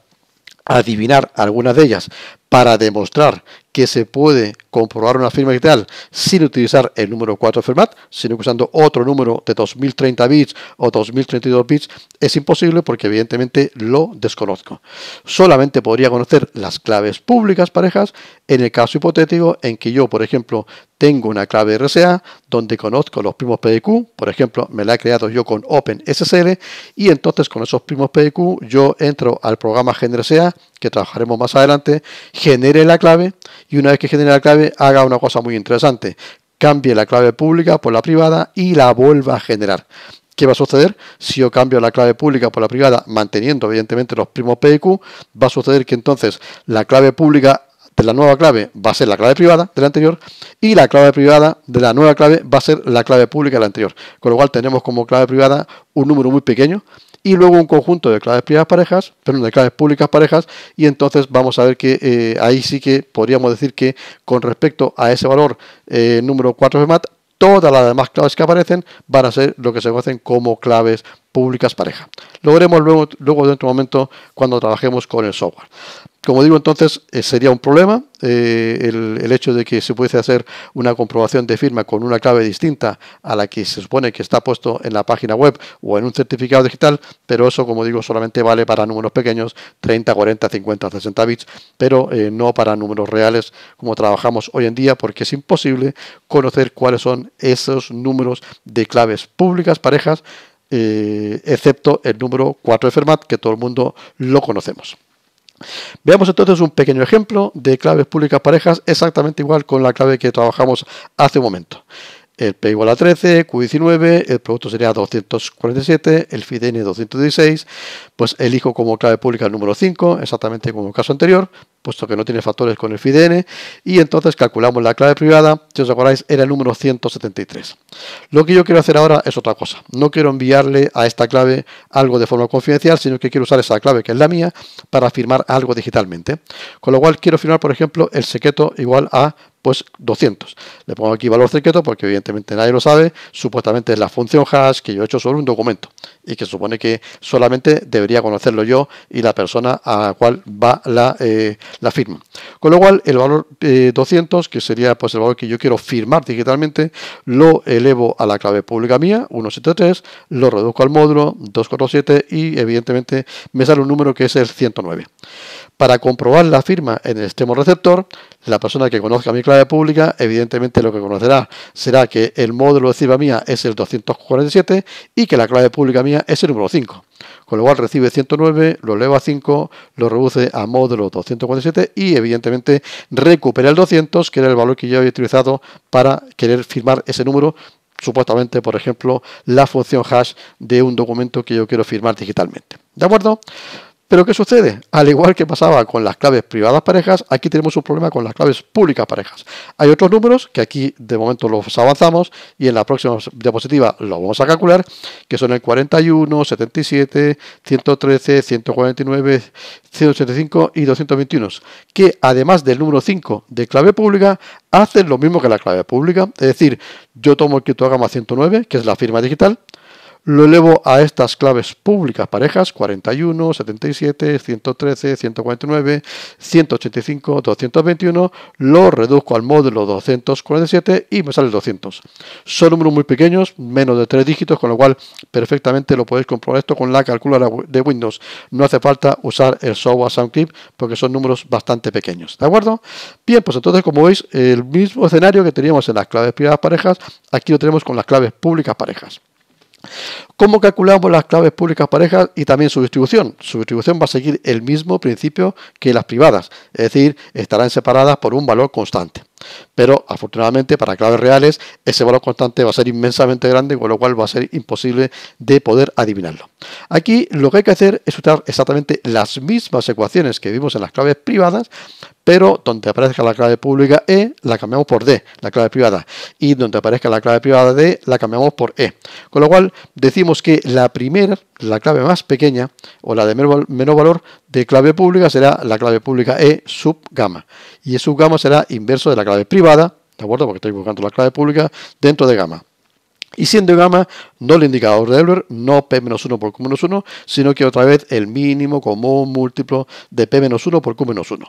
S1: adivinar algunas de ellas para demostrar que se puede comprobar una firma digital sin utilizar el número 4 Fermat, sino usando otro número de 2030 bits o 2032 bits, es imposible porque evidentemente lo desconozco. Solamente podría conocer las claves públicas parejas en el caso hipotético en que yo, por ejemplo, tengo una clave RSA donde conozco los primos PDQ, por ejemplo, me la he creado yo con OpenSSL y entonces con esos primos PDQ yo entro al programa GenRSA, que trabajaremos más adelante, genere la clave y una vez que genere la clave haga una cosa muy interesante. Cambie la clave pública por la privada y la vuelva a generar. ¿Qué va a suceder? Si yo cambio la clave pública por la privada, manteniendo evidentemente los primos PQ, va a suceder que entonces la clave pública de la nueva clave va a ser la clave privada de la anterior y la clave privada de la nueva clave va a ser la clave pública de la anterior. Con lo cual tenemos como clave privada un número muy pequeño y luego un conjunto de claves privadas parejas, pero de claves públicas parejas, y entonces vamos a ver que eh, ahí sí que podríamos decir que con respecto a ese valor eh, número 4 de MAT, todas las demás claves que aparecen van a ser lo que se conocen como claves públicas pareja. Lo veremos luego, luego dentro de un momento cuando trabajemos con el software. Como digo, entonces eh, sería un problema eh, el, hecho de que se pudiese hacer una comprobación de firma con una clave distinta a la que se supone que está puesto en la página web o en un certificado digital, pero eso, como digo, solamente vale para números pequeños, 30, 40, 50, 60 bits, pero eh, no para números reales como trabajamos hoy en día, porque es imposible conocer cuáles son esos números de claves públicas parejas eh, excepto el número 4 de Fermat, que todo el mundo lo conocemos. Veamos entonces un pequeño ejemplo de claves públicas parejas exactamente igual con la clave que trabajamos hace un momento. El P igual a 13, Q19, el producto sería 247, el FIDN 216, pues elijo como clave pública el número 5, exactamente como el caso anterior, puesto que no tiene factores con el FIDN, y entonces calculamos la clave privada, si os acordáis, era el número 173. Lo que yo quiero hacer ahora es otra cosa. No quiero enviarle a esta clave algo de forma confidencial, sino que quiero usar esa clave, que es la mía, para firmar algo digitalmente. Con lo cual quiero firmar, por ejemplo, el secreto igual a pues 200. Le pongo aquí valor secreto porque evidentemente nadie lo sabe. Supuestamente es la función hash que yo he hecho sobre un documento y que supone que solamente debería conocerlo yo y la persona a la cual va la, eh, la firma. Con lo cual, el valor 200, eh, que sería pues, el valor que yo quiero firmar digitalmente, lo elevo a la clave pública mía, 173, lo reduzco al módulo 247 y evidentemente me sale un número que es el 109. Para comprobar la firma en el extremo receptor, la persona que conozca mi clave pública, evidentemente lo que conocerá será que el módulo de firma mía es el 247 y que la clave pública mía es el número 5 con lo cual recibe 109, lo eleva a 5, lo reduce a módulo 247 y evidentemente recupera el 200, que era el valor que yo había utilizado para querer firmar ese número supuestamente, por ejemplo, la función hash de un documento que yo quiero firmar digitalmente. ¿De acuerdo? Pero ¿qué sucede? Al igual que pasaba con las claves privadas parejas, aquí tenemos un problema con las claves públicas parejas. Hay otros números que aquí de momento los avanzamos y en la próxima diapositiva los vamos a calcular, que son el 41, 77, 113, 149, 185 y 221, que además del número 5 de clave pública, hacen lo mismo que la clave pública. Es decir, yo tomo el criptograma 109, que es la firma digital, lo elevo a estas claves públicas parejas 41, 77, 113, 149, 185, 221, lo reduzco al módulo 247 y me sale 200. Son números muy pequeños, menos de 3 dígitos, con lo cual perfectamente lo podéis comprobar esto con la calculadora de Windows. No hace falta usar el software SoundClip porque son números bastante pequeños, ¿de acuerdo? Bien, pues entonces como veis, el mismo escenario que teníamos en las claves privadas parejas, aquí lo tenemos con las claves públicas parejas. ¿Cómo calculamos las claves públicas parejas y también su distribución? Su distribución va a seguir el mismo principio que las privadas, es decir, estarán separadas por un valor constante. Pero afortunadamente para claves reales ese valor constante va a ser inmensamente grande, con lo cual va a ser imposible de poder adivinarlo. Aquí lo que hay que hacer es usar exactamente las mismas ecuaciones que vimos en las claves privadas, pero donde aparezca la clave pública E la cambiamos por D, la clave privada, y donde aparezca la clave privada D la cambiamos por E. Con lo cual decimos que la primera, la clave más pequeña o la de menor valor de clave pública será la clave pública E sub gamma, y E sub gamma será inverso de la clave privada, ¿de acuerdo? Porque estoy buscando la clave pública dentro de gamma. Y siendo gamma, no el indicador de Euler, no P-1 por Q-1, sino que otra vez el mínimo común múltiplo de P-1 por Q-1.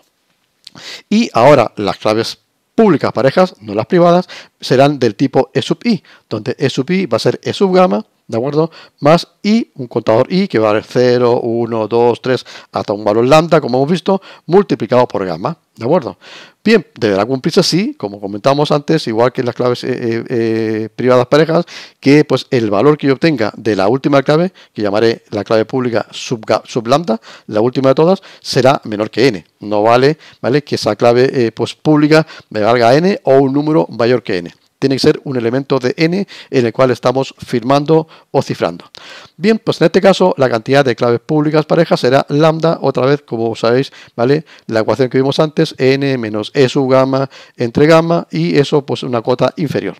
S1: Y ahora las claves públicas parejas, no las privadas, serán del tipo E sub i, donde E sub i va a ser E sub gamma ¿de acuerdo? Más y un contador i que va a 0, 1, 2, 3, hasta un valor lambda, como hemos visto, multiplicado por gamma, ¿de acuerdo? Bien, deberá cumplirse así, como comentamos antes, igual que las claves eh, eh, eh, privadas parejas, que pues el valor que yo obtenga de la última clave, que llamaré la clave pública sub, sub lambda, la última de todas, será menor que n. No vale, ¿vale? Que esa clave pues pública me valga n o un número mayor que n tiene que ser un elemento de n en el cual estamos firmando o cifrando. Bien, pues en este caso la cantidad de claves públicas parejas será lambda, otra vez como sabéis, ¿vale? La ecuación que vimos antes, n menos e sub gamma entre gamma y eso pues una cuota inferior.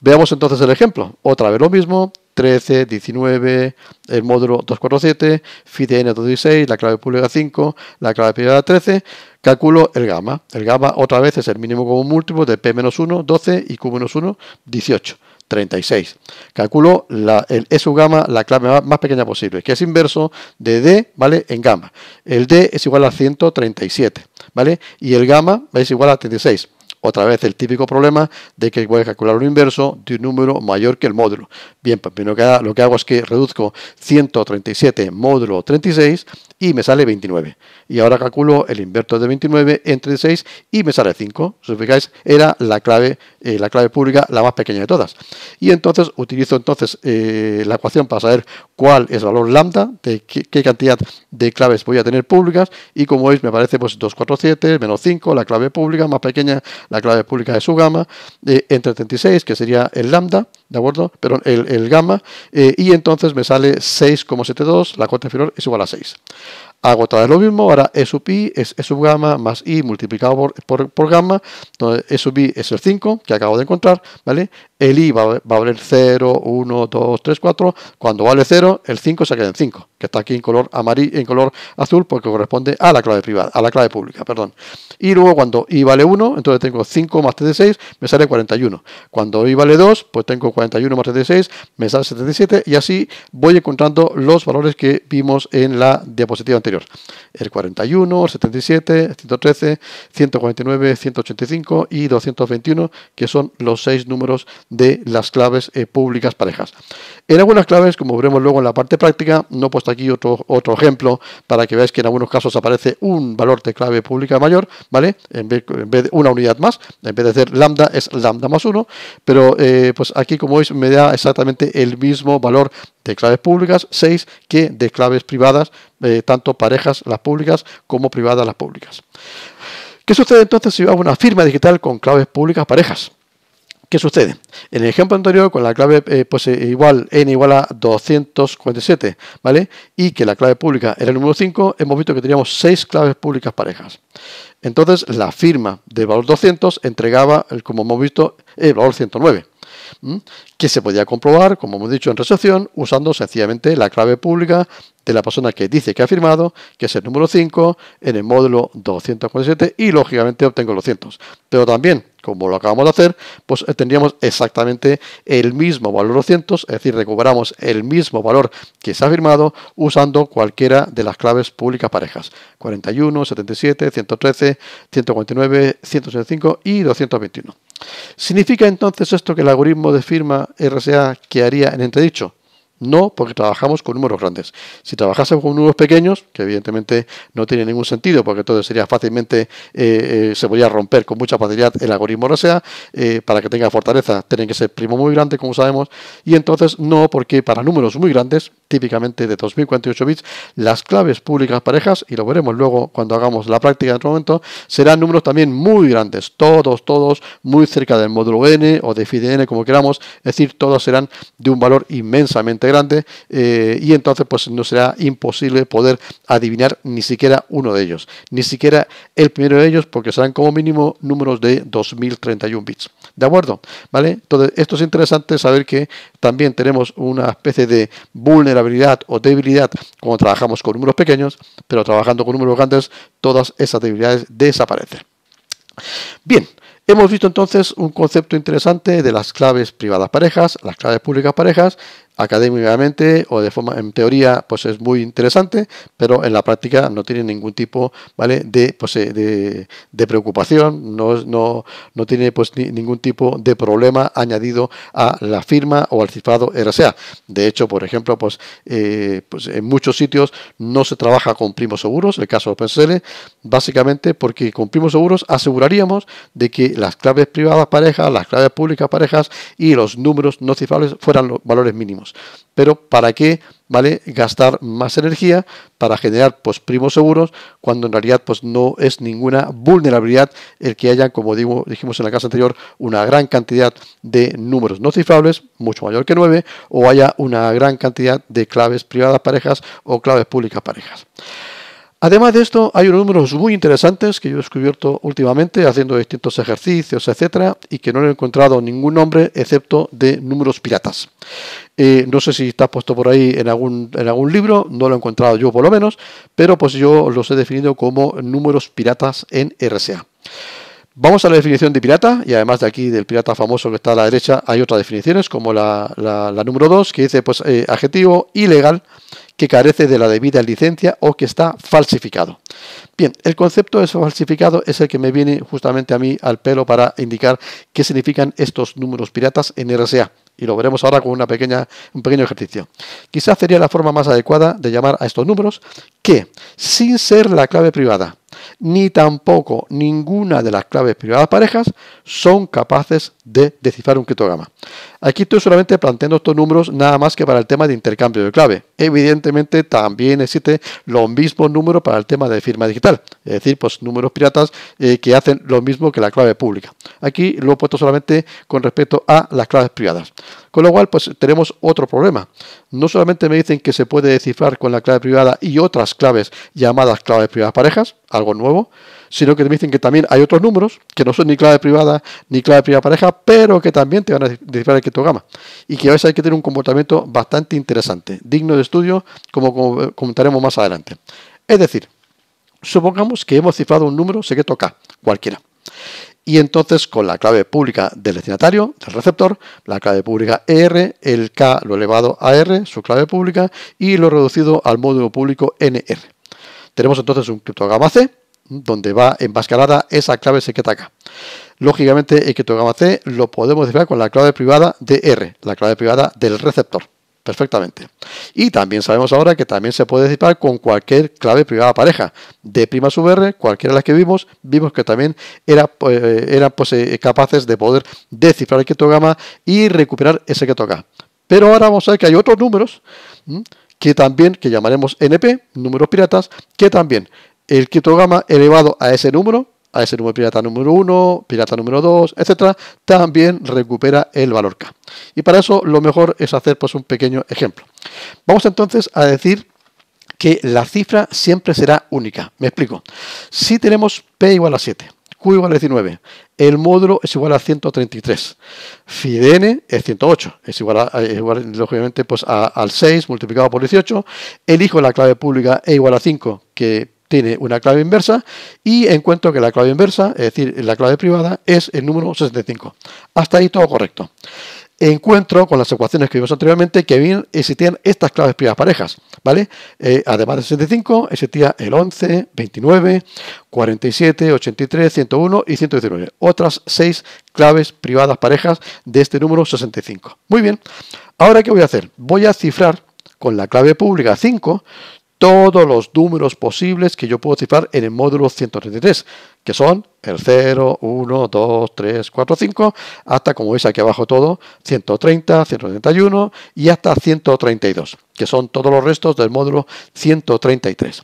S1: Veamos entonces el ejemplo. Otra vez lo mismo, 13, 19, el módulo 247, FIDN 216, la clave pública 5, la clave privada 13, calculo el gamma. El gamma otra vez es el mínimo común múltiplo de P-1, 12 y Q-1, 18. 36. Calculo la, el e su gamma, la clave más pequeña posible, que es inverso de D, ¿vale? En gamma. El D es igual a 137, ¿vale? Y el gamma es igual a 36. Otra vez el típico problema de que voy a calcular un inverso de un número mayor que el módulo. Bien, pues lo que hago es que reduzco 137 módulo 36 y me sale 29. Y ahora calculo el inverso de 29 entre 6 y me sale 5. Si os fijáis, era la clave, eh, la clave pública la más pequeña de todas. Y entonces utilizo entonces eh, la ecuación para saber cuál es el valor lambda, de qué, cantidad de claves voy a tener públicas. Y como veis, me parece pues 247 menos 5, la clave pública más pequeña, la la clave pública de su gama, eh, entre 36, que sería el lambda, ¿de acuerdo? Pero el, el gamma, eh, y entonces me sale 6,72, la cuota inferior es igual a 6. Hago otra vez lo mismo, ahora E sub i es E sub gamma más i multiplicado por, por, gamma, entonces E sub i es el 5 que acabo de encontrar, ¿vale? El i va, a valer 0, 1, 2, 3, 4, cuando vale 0, el 5 se queda en 5, que está aquí en color amarillo, en color azul, porque pues corresponde a la clave privada, a la clave pública, perdón. Y luego cuando i vale 1, entonces tengo 5 más 36, de 6, me sale 41. Cuando i vale 2, pues tengo 41 más 3 de 6, me sale 77, y así voy encontrando los valores que vimos en la diapositiva anterior. El 41, el 77, el 113, 149, 185 y 221, que son los seis números de las claves eh, públicas parejas. En algunas claves, como veremos luego en la parte práctica, no he puesto aquí otro, ejemplo para que veáis que en algunos casos aparece un valor de clave pública mayor, ¿vale? En vez, de una unidad más, en vez de ser lambda es lambda más uno, pero eh, pues aquí como veis me da exactamente el mismo valor de claves públicas 6 que de claves privadas, eh, tanto parejas las públicas como privadas las públicas. ¿Qué sucede entonces si hago una firma digital con claves públicas parejas? ¿Qué sucede? En el ejemplo anterior, con la clave eh, pues, eh, igual n igual a 247, ¿vale? Y que la clave pública era el número 5, hemos visto que teníamos 6 claves públicas parejas. Entonces, la firma de valor 200 entregaba, eh, como hemos visto, el valor 109, que se podía comprobar, como hemos dicho en recepción, usando sencillamente la clave pública de la persona que dice que ha firmado, que es el número 5, en el módulo 247 y lógicamente obtengo los cientos. Pero también, como lo acabamos de hacer, pues eh, tendríamos exactamente el mismo valor 200, es decir, recuperamos el mismo valor que se ha firmado usando cualquiera de las claves públicas parejas. 41, 77, 113, 149, 165 y 221. ¿Significa entonces esto que el algoritmo de firma RSA que haría en entredicho? No, porque trabajamos con números grandes. Si trabajásemos con números pequeños, que evidentemente no tiene ningún sentido, porque entonces sería fácilmente, eh, eh, se podría romper con mucha facilidad el algoritmo o sea, eh, para que tenga fortaleza, tiene que ser primo muy grande, como sabemos, y entonces no, porque para números muy grandes típicamente de 2048 bits. Las claves públicas parejas, y lo veremos luego cuando hagamos la práctica en otro momento, serán números también muy grandes, todos, todos muy cerca del módulo n o de n como queramos, es decir, todos serán de un valor inmensamente grande eh, y entonces pues no será imposible poder adivinar ni siquiera uno de ellos, ni siquiera el primero de ellos, porque serán como mínimo números de 2031 bits. ¿De acuerdo? ¿Vale? Entonces, esto es interesante saber que también tenemos una especie de vulnerabilidad Habilidad o debilidad cuando trabajamos con números pequeños, pero trabajando con números grandes, todas esas debilidades desaparecen. Bien, Hemos visto entonces un concepto interesante de las claves privadas parejas, las claves públicas parejas académicamente o de forma en teoría pues es muy interesante pero en la práctica no tiene ningún tipo vale de pues, eh, de, de, preocupación no, no, no tiene pues ningún tipo de problema añadido a la firma o al cifrado RSA de hecho por ejemplo pues, eh, pues, en muchos sitios no se trabaja con primos seguros el caso de OpenSSL básicamente porque con primos seguros aseguraríamos de que las claves privadas parejas las claves públicas parejas y los números no cifrables fueran los valores mínimos pero ¿para qué vale gastar más energía para generar pues primos seguros cuando en realidad pues no es ninguna vulnerabilidad el que haya, como dijimos en la casa anterior, una gran cantidad de números no cifrables, mucho mayor que 9, o haya una gran cantidad de claves privadas parejas o claves públicas parejas. Además de esto, hay unos números muy interesantes que yo he descubierto últimamente haciendo distintos ejercicios, etcétera, y que no he encontrado ningún nombre excepto de números piratas. Eh, no sé si está puesto por ahí en algún, en algún libro, no lo he encontrado yo por lo menos, pero pues yo los he definido como números piratas en RSA. Vamos a la definición de pirata, y además de aquí del pirata famoso que está a la derecha, hay otras definiciones, como la, número 2, que dice pues eh, adjetivo ilegal que carece de la debida licencia o que está falsificado. Bien, el concepto de falsificado es el que me viene justamente a mí al pelo para indicar qué significan estos números piratas en RSA. Y lo veremos ahora con una pequeña, un pequeño ejercicio. Quizás sería la forma más adecuada de llamar a estos números que, sin ser la clave privada, ni tampoco ninguna de las claves privadas parejas son capaces de descifrar un criptograma. Aquí estoy solamente planteando estos números nada más que para el tema de intercambio de clave. Evidentemente también existe los mismos números para el tema de firma digital, es decir, pues números piratas eh, que hacen lo mismo que la clave pública. Aquí lo he puesto solamente con respecto a las claves privadas. Con lo cual, pues tenemos otro problema. No solamente me dicen que se puede descifrar con la clave privada y otras claves llamadas claves privadas parejas, algo nuevo, sino que me dicen que también hay otros números que no son ni clave privada ni clave privada pareja, pero que también te van a descifrar el criptograma. Y que a veces hay que tener un comportamiento bastante interesante, digno de estudio, como, como comentaremos más adelante. Es decir, supongamos que hemos cifrado un número secreto K, cualquiera y entonces con la clave pública del destinatario, del receptor, la clave pública ER, el K lo elevado a R, su clave pública, y lo reducido al módulo público NR. Tenemos entonces un criptograma C, donde va embascarada esa clave secreta K. Lógicamente, el criptograma C lo podemos definir con la clave privada de R, la clave privada del receptor perfectamente. Y también sabemos ahora que también se puede cifrar con cualquier clave privada pareja. De prima sub cualquiera de las que vimos, vimos que también era, eh, eran pues, eh, capaces de poder descifrar el criptograma y recuperar ese que toca. Pero ahora vamos a ver que hay otros números que también, que llamaremos NP, números piratas, que también el criptograma elevado a ese número a ese número pirata número 1, pirata número 2, etcétera, también recupera el valor K. Y para eso lo mejor es hacer pues, un pequeño ejemplo. Vamos entonces a decir que la cifra siempre será única. Me explico. Si tenemos P igual a 7, Q igual a 19, el módulo es igual a 133, FIDN es 108, es igual, a, lógicamente pues, al 6 multiplicado por 18, elijo la clave pública E igual a 5, que tiene una clave inversa y encuentro que la clave inversa, es decir, la clave privada, es el número 65. Hasta ahí todo correcto. Encuentro con las ecuaciones que vimos anteriormente que bien existían estas claves privadas parejas, ¿vale? Eh, además de 65, existía el 11, 29, 47, 83, 101 y 119. Otras seis claves privadas parejas de este número 65. Muy bien. Ahora, ¿qué voy a hacer? Voy a cifrar con la clave pública 5 todos los números posibles que yo puedo cifrar en el módulo 133 que son el 0, 1, 2, 3, 4, 5, hasta como veis aquí abajo todo, 130, 131 y hasta 132, que son todos los restos del módulo 133.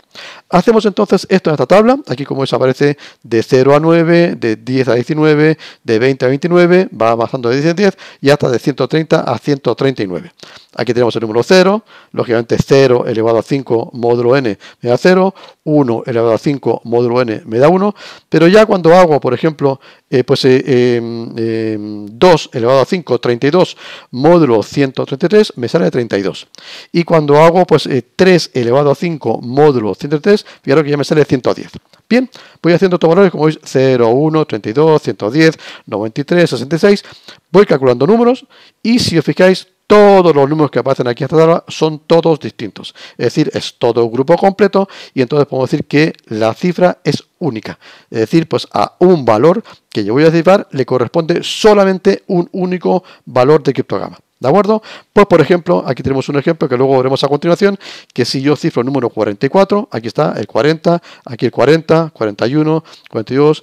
S1: Hacemos entonces esto en esta tabla, aquí como veis aparece de 0 a 9, de 10 a 19, de 20 a 29, va bajando de 10 a 10 y hasta de 130 a 139. Aquí tenemos el número 0, lógicamente 0 elevado a 5 módulo n me da 0, 1 elevado a 5 módulo n me da 1, pero ya cuando hago, por ejemplo, eh, pues 2 eh, em, em, elevado a 5, 32, módulo 133, me sale 32. Y cuando hago pues 3 eh, elevado a 5, módulo 133, fijaros que ya me sale 110. Bien, voy haciendo estos valores, como veis, 0, 1, 32, 110, 93, 66. Voy calculando números y si os fijáis, todos los números que aparecen aquí hasta ahora son todos distintos. Es decir, es todo un grupo completo y entonces podemos decir que la cifra es única. Es decir, pues a un valor que yo voy a cifrar le corresponde solamente un único valor de criptogama. ¿De acuerdo? Pues por ejemplo, aquí tenemos un ejemplo que luego veremos a continuación, que si yo cifro el número 44, aquí está el 40, aquí el 40, 41, 42...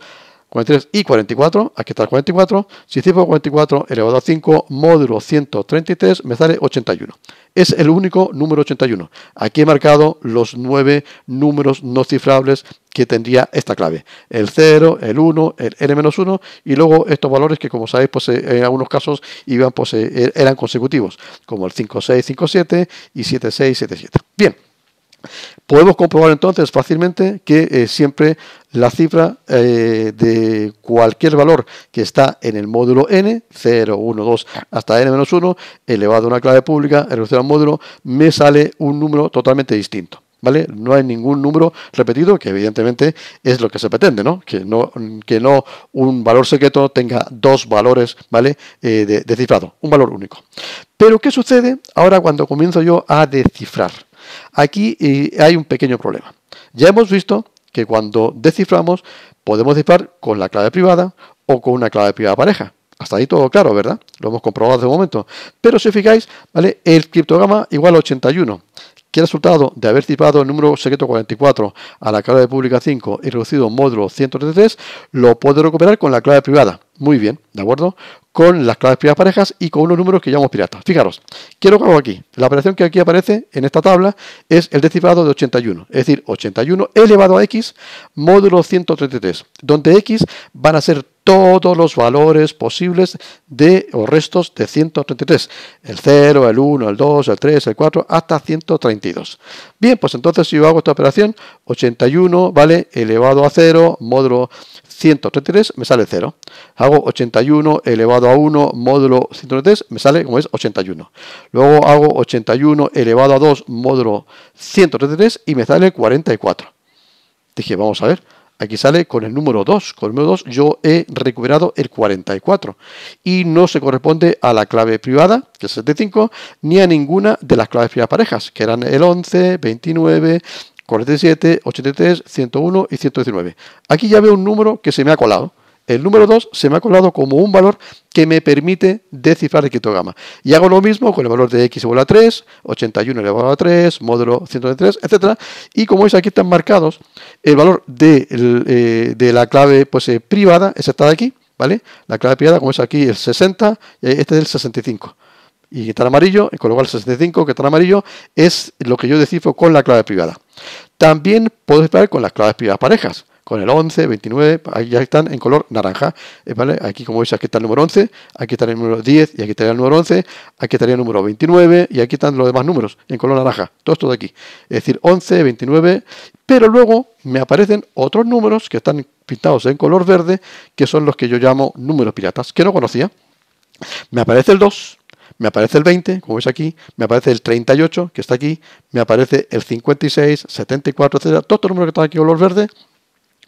S1: 43 y 44, aquí está el 44, si cifro 44 elevado a 5 módulo 133 me sale 81. Es el único número 81. Aquí he marcado los 9 números no cifrables que tendría esta clave. El 0, el 1, el n-1 y luego estos valores que como sabéis pues eh, en algunos casos iban pues eh, eran consecutivos, como el 5, 5, 6, 7 y 7, 7, 6, 7. Bien. Podemos comprobar entonces fácilmente que eh, siempre la cifra eh, de cualquier valor que está en el módulo n, 0, 1, 2, hasta n-1, elevado a una clave pública, reducido al módulo, me sale un número totalmente distinto. ¿Vale? No hay ningún número repetido, que evidentemente es lo que se pretende, ¿no? Que no, que no un valor secreto tenga dos valores, ¿vale? Eh, de cifrado, un valor único. Pero, ¿qué sucede ahora cuando comienzo yo a descifrar? Aquí eh, hay un pequeño problema. Ya hemos visto que cuando desciframos podemos cifrar con la clave privada o con una clave privada pareja. Hasta ahí todo claro, ¿verdad? Lo hemos comprobado hace un momento. Pero si fijáis, ¿vale? El criptograma igual a 81. el resultado de haber cifrado el número secreto 44 a la clave pública 5 y reducido módulo 133? Lo puedo recuperar con la clave privada muy bien, ¿de acuerdo? Con las claves privadas parejas y con unos números que llamamos piratas. Fijaros, ¿qué es lo que hago aquí? La operación que aquí aparece en esta tabla es el descifrado de 81, es decir, 81 elevado a x módulo 133, donde x van a ser todos los valores posibles de los restos de 133, el 0, el 1, el 2, el 3, el 4, hasta 132. Bien, pues entonces si yo hago esta operación, 81, ¿vale? Elevado a 0, módulo 133, me sale 0 hago 81 elevado a 1 módulo 133, me sale como es 81. Luego hago 81 elevado a 2 módulo 133 y me sale 44. Dije, vamos a ver, aquí sale con el número 2. Con el número 2 yo he recuperado el 44 y no se corresponde a la clave privada, que es 75, ni a ninguna de las claves privadas parejas, que eran el 11, 29, 47, 83, 101 y 119. Aquí ya veo un número que se me ha colado. El número 2 se me ha colado como un valor que me permite descifrar el criptograma. Y hago lo mismo con el valor de x igual a 3, 81 elevado a 3, módulo 103, etc. Y como veis aquí están marcados, el valor de, eh, la clave pues, eh, privada es esta de aquí, ¿vale? La clave privada, como es aquí, el 60, y eh, este es el 65 y que está en amarillo, con lo cual 65 que está en amarillo es lo que yo descifro con la clave privada. También puedo descifrar con las claves privadas parejas con el 11, 29, ahí ya están en color naranja, ¿eh? ¿vale? Aquí como veis, aquí está el número 11, aquí está el número 10 y aquí estaría el número 11, aquí estaría el número 29 y aquí están los demás números en color naranja, todo esto de aquí, es decir, 11, 29, pero luego me aparecen otros números que están pintados en color verde, que son los que yo llamo números piratas, que no conocía. Me aparece el 2, me aparece el 20, como veis aquí, me aparece el 38, que está aquí, me aparece el 56, 74, etcétera, todos los números que están aquí en color verde,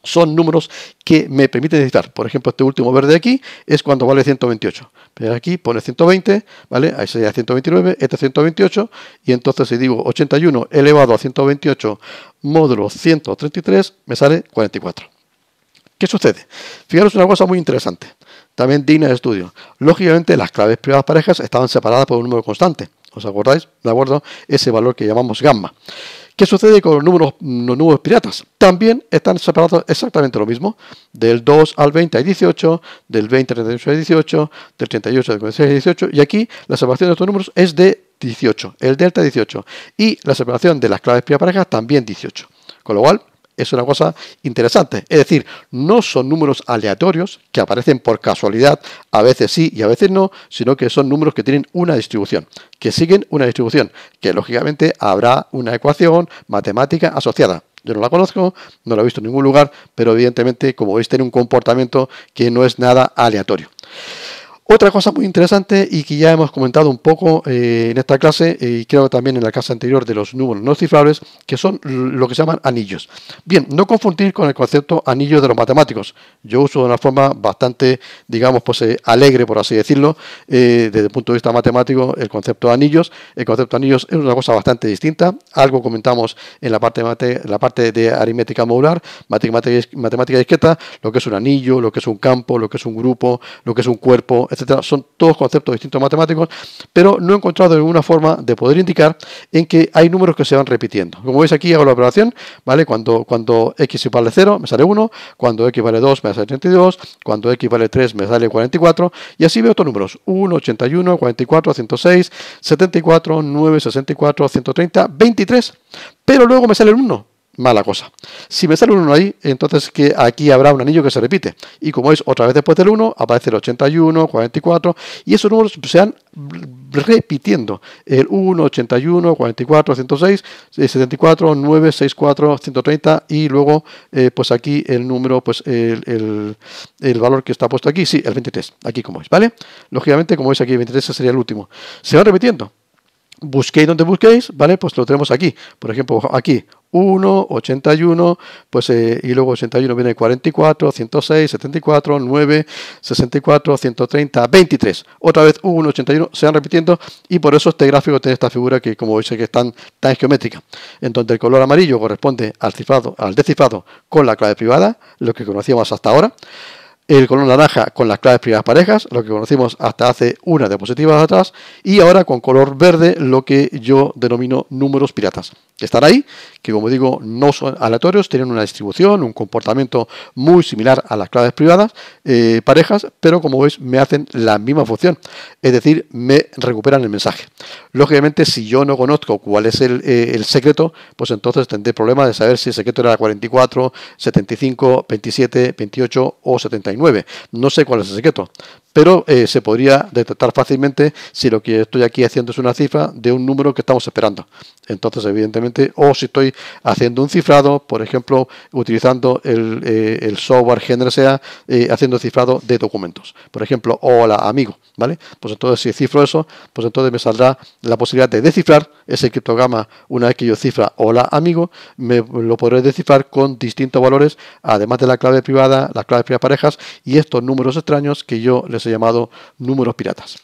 S1: son números que me permiten editar. Por ejemplo, este último verde aquí es cuando vale 128. Pero aquí pone 120, ¿vale? Ahí sería 129, este 128, y entonces si digo 81 elevado a 128 módulo 133, me sale 44. ¿Qué sucede? Fijaros una cosa muy interesante, también digna de estudio. Lógicamente las claves privadas parejas estaban separadas por un número constante. ¿Os acordáis? ¿De acuerdo? Ese valor que llamamos gamma. ¿Qué sucede con los números, no números piratas? También están separados exactamente lo mismo. Del 2 al 20 hay 18, del 20 al 38 hay 18, del 38 al 36 hay 18. Y aquí la separación de estos números es de 18, el delta 18. Y la separación de las claves piraparejas también 18. Con lo cual, es una cosa interesante. Es decir, no son números aleatorios que aparecen por casualidad, a veces sí y a veces no, sino que son números que tienen una distribución, que siguen una distribución, que lógicamente habrá una ecuación matemática asociada. Yo no la conozco, no la he visto en ningún lugar, pero evidentemente, como veis, tiene un comportamiento que no es nada aleatorio. Otra cosa muy interesante y que ya hemos comentado un poco eh, en esta clase eh, y creo también en la clase anterior de los números no cifrables, que son lo que se llaman anillos. Bien, no confundir con el concepto anillo de los matemáticos. Yo uso de una forma bastante, digamos, pues eh, alegre, por así decirlo, desde el punto de vista matemático, el concepto de anillos. El concepto anillos es una cosa bastante distinta. Algo comentamos en la parte de, la parte de aritmética modular, matemática, matemática discreta, lo que es un anillo, lo que es un campo, lo que es un grupo, lo que es un cuerpo, etc son todos conceptos distintos matemáticos, pero no he encontrado ninguna forma de poder indicar en que hay números que se van repitiendo. Como veis aquí hago la operación, ¿vale? Cuando, cuando x vale 0 me sale 1, cuando x vale 2 me sale 32, cuando x vale 3 me sale 44, y así veo otros números, 1, 81, 44, 106, 74, 9, 64, 130, 23, pero luego me sale el 1, mala cosa. Si me sale un 1 ahí, entonces que aquí habrá un anillo que se repite. Y como es otra vez después del 1, aparece el 81, 44, y esos números se han repitiendo. El 1, 81, 44, 106, 74, 9, 64, 130 y luego eh, pues aquí el número, pues el, valor que está puesto aquí, sí, el 23, aquí como es, ¿vale? Lógicamente como es aquí el 23 sería el último. Se va repitiendo. Busquéis donde busquéis, ¿vale? Pues lo tenemos aquí. Por ejemplo, aquí, 1, 81, pues, eh, y luego 81 viene 44, 106, 74, 9, 64, 130, 23. Otra vez 1, 81, se van repitiendo y por eso este gráfico tiene esta figura que como veis que es tan, geométrica, en donde el color amarillo corresponde al cifrado, al descifrado con la clave privada, lo que conocíamos hasta ahora el color naranja con las claves privadas parejas, lo que conocimos hasta hace una diapositiva atrás, y ahora con color verde lo que yo denomino números piratas, que están ahí, que como digo no son aleatorios, tienen una distribución, un comportamiento muy similar a las claves privadas, eh, parejas, pero como veis me hacen la misma función, es decir, me recuperan el mensaje. Lógicamente si yo no conozco cuál es el, eh, el secreto, pues entonces tendré problemas de saber si el secreto era 44, 75, 27, 28 o 79. 49. No sé cuál es el secreto, pero eh, se podría detectar fácilmente si lo que estoy aquí haciendo es una cifra de un número que estamos esperando. Entonces, evidentemente, o si estoy haciendo un cifrado, por ejemplo, utilizando el, eh, software GNRSA, eh, haciendo cifrado de documentos. Por ejemplo, hola amigo, ¿vale? Pues entonces, si cifro eso, pues entonces me saldrá la posibilidad de descifrar ese criptograma. Una vez que yo cifra hola amigo, me lo podré descifrar con distintos valores, además de la clave privada, las claves privadas parejas y estos números extraños que yo les se llamado números piratas.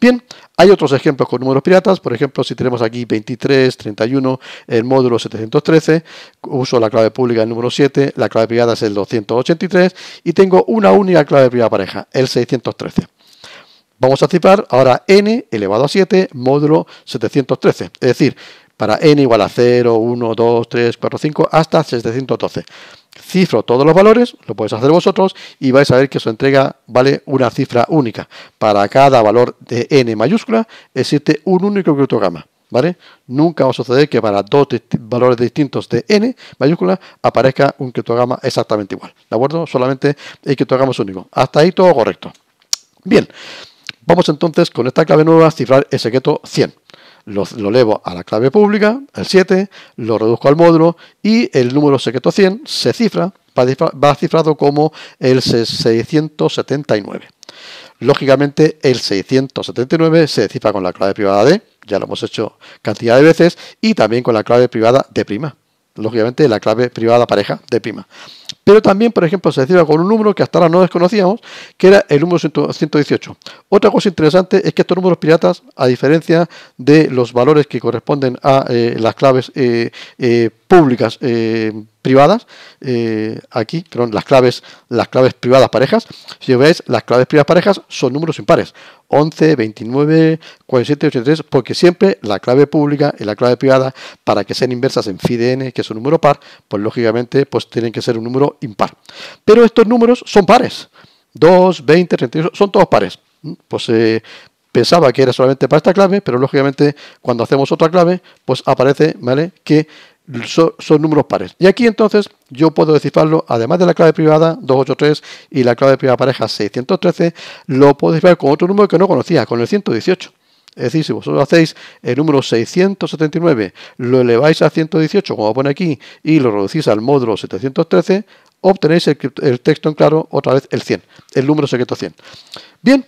S1: Bien, hay otros ejemplos con números piratas, por ejemplo, si tenemos aquí 23, 31, el módulo 713, uso la clave pública del número 7, la clave privada es el 283 y tengo una única clave privada pareja, el 613. Vamos a cifrar ahora n elevado a 7 módulo 713, es decir, para n igual a 0, 1, 2, 3, 4, 5 hasta 712 cifro todos los valores, lo podéis hacer vosotros y vais a ver que su entrega vale una cifra única. Para cada valor de n mayúscula existe un único criptograma. ¿Vale? Nunca va a suceder que para dos valores distintos de n mayúscula aparezca un criptograma exactamente igual. ¿De acuerdo? Solamente el criptograma es único. Hasta ahí todo correcto. Bien, vamos entonces con esta clave nueva a cifrar ese secreto 100 lo, lo a la clave pública, el 7, lo reduzco al módulo y el número secreto 100 se cifra, va cifrado como el 679. Lógicamente el 679 se cifra con la clave privada D, ya lo hemos hecho cantidad de veces, y también con la clave privada de prima. Lógicamente la clave privada pareja de prima. Pero también, por ejemplo, se decía con un número que hasta ahora no desconocíamos, que era el número 118. Otra cosa interesante es que estos números piratas, a diferencia de los valores que corresponden a eh, las claves eh, eh, públicas privadas, aquí, perdón, las claves, las claves privadas parejas, si veis, las claves privadas parejas son números impares. 11, 29, 47, 83, porque siempre la clave pública y la clave privada, para que sean inversas en FIDN, que es un número par, pues lógicamente pues tienen que ser un número impar. Pero estos números son pares. 2, 20, 38, son todos pares. Mm, pues eh, pensaba que era solamente para esta clave, pero lógicamente cuando hacemos otra clave, pues aparece ¿vale? que son, números pares. Y aquí entonces yo puedo descifrarlo, además de la clave privada 283 y la clave privada pareja 613, lo puedo descifrar con otro número que no conocía, con el 118. Es decir, si vosotros hacéis el número 679, lo eleváis a 118, como pone aquí, y lo reducís al módulo 713, obtenéis el, texto en claro, otra vez el 100, el número secreto 100. Bien,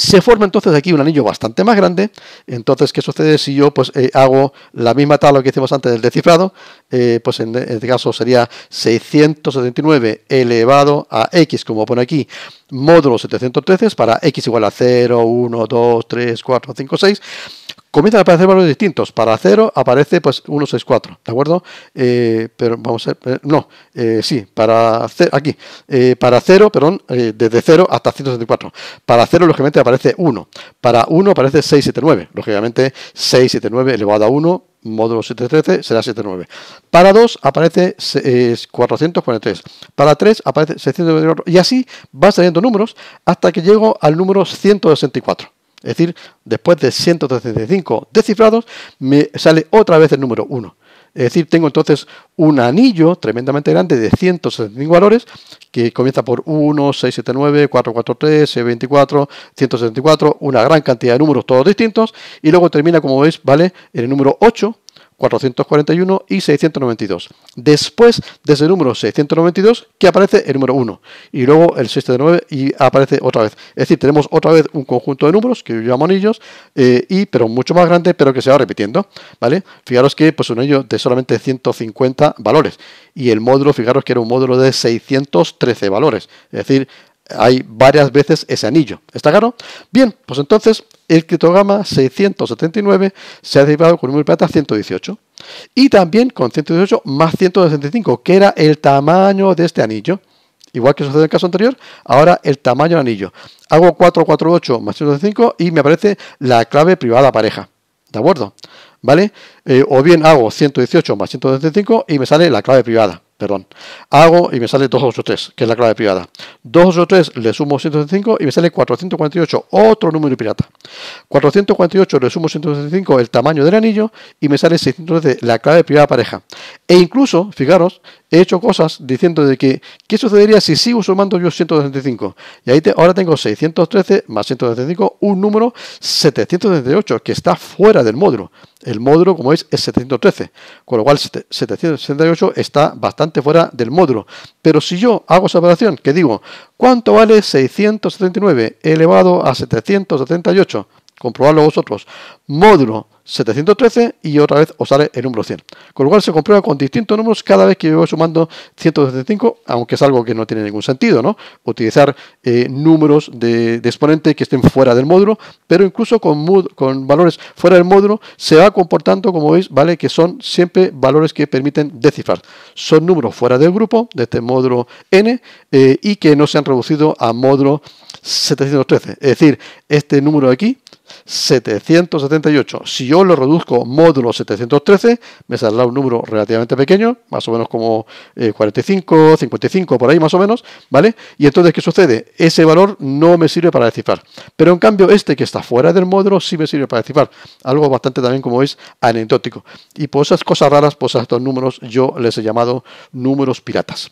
S1: se forma entonces aquí un anillo bastante más grande. Entonces, ¿qué sucede si yo pues, eh, hago la misma tabla que hicimos antes del descifrado? Eh, pues en, e, en, este caso sería 679 elevado a x, como pone aquí, módulo 713 para x igual a 0, 1, 2, 3, 4, 5, 6 Comienzan a aparecer valores distintos. Para 0 aparece pues 4. ¿de acuerdo? Eh, pero vamos a eh, no, eh, sí, para aquí, para 0, perdón, desde 0 hasta 164. Para 0, lógicamente, aparece 1. Para 1 aparece 6, 7, 9. Lógicamente, 6, 7, 9 elevado a 1 módulo 7, 13, será 7, 9. Para 2 aparece 443. Para 3 aparece 624. Y así va saliendo números hasta que llego al número 164. Es decir, después de 135 descifrados, me sale otra vez el número 1. Es decir, tengo entonces un anillo tremendamente grande de 165 valores que comienza por 1, 6, 7, 9, 4, 3, 6, 24, 164, una gran cantidad de números todos distintos y luego termina, como veis, ¿vale? En el número 8, 441 y 692. Después de ese número 692 que aparece el número 1 y luego el 6 de 9 y aparece otra vez. Es decir, tenemos otra vez un conjunto de números que yo llamo anillos, eh, y, pero mucho más grande, pero que se va repitiendo. ¿vale? Fijaros que pues, un anillo de solamente 150 valores y el módulo, fijaros que era un módulo de 613 valores. Es decir, hay varias veces ese anillo. ¿Está claro? Bien, pues entonces el criptograma 679 se ha derivado con un plata 118 y también con 118 más 165, que era el tamaño de este anillo. Igual que sucedió en el caso anterior, ahora el tamaño del anillo. Hago 448 más 165 y me aparece la clave privada pareja. ¿De acuerdo? ¿Vale? Eh, o bien hago 118 más 175 y me sale la clave privada perdón, hago y me sale 283, que es la clave privada. 283 le sumo 125 y me sale 448, otro número pirata. 448 le sumo 125, el tamaño del anillo, y me sale 613, la clave privada pareja. E incluso, fijaros, he hecho cosas diciendo de que, ¿qué sucedería si sigo sumando yo 125. Y ahí te, ahora tengo 613 más 125, un número 738, que está fuera del módulo el módulo, como es, es 713, con lo cual 778 está bastante fuera del módulo. Pero si yo hago esa operación, que digo, ¿cuánto vale 679 elevado a 778? Comprobarlo vosotros. Módulo 713 y otra vez os sale el número 100. Con lo cual se comprueba con distintos números cada vez que yo voy sumando 175, aunque es algo que no tiene ningún sentido, ¿no? Utilizar eh, números de, exponente que estén fuera del módulo, pero incluso con, valores fuera del módulo se va comportando, como veis, ¿vale? Que son siempre valores que permiten descifrar. Son números fuera del grupo, de este módulo n, eh, y que no se han reducido a módulo 713. Es decir, este número de aquí 778. Si yo lo reduzco módulo 713, me saldrá un número relativamente pequeño, más o menos como 45, eh, 55, por ahí más o menos, ¿vale? Y entonces, ¿qué sucede? Ese valor no me sirve para descifrar. Pero en cambio, este que está fuera del módulo sí me sirve para descifrar. Algo bastante también, como veis, anecdótico. Y por esas cosas raras, pues a estos números yo les he llamado números piratas.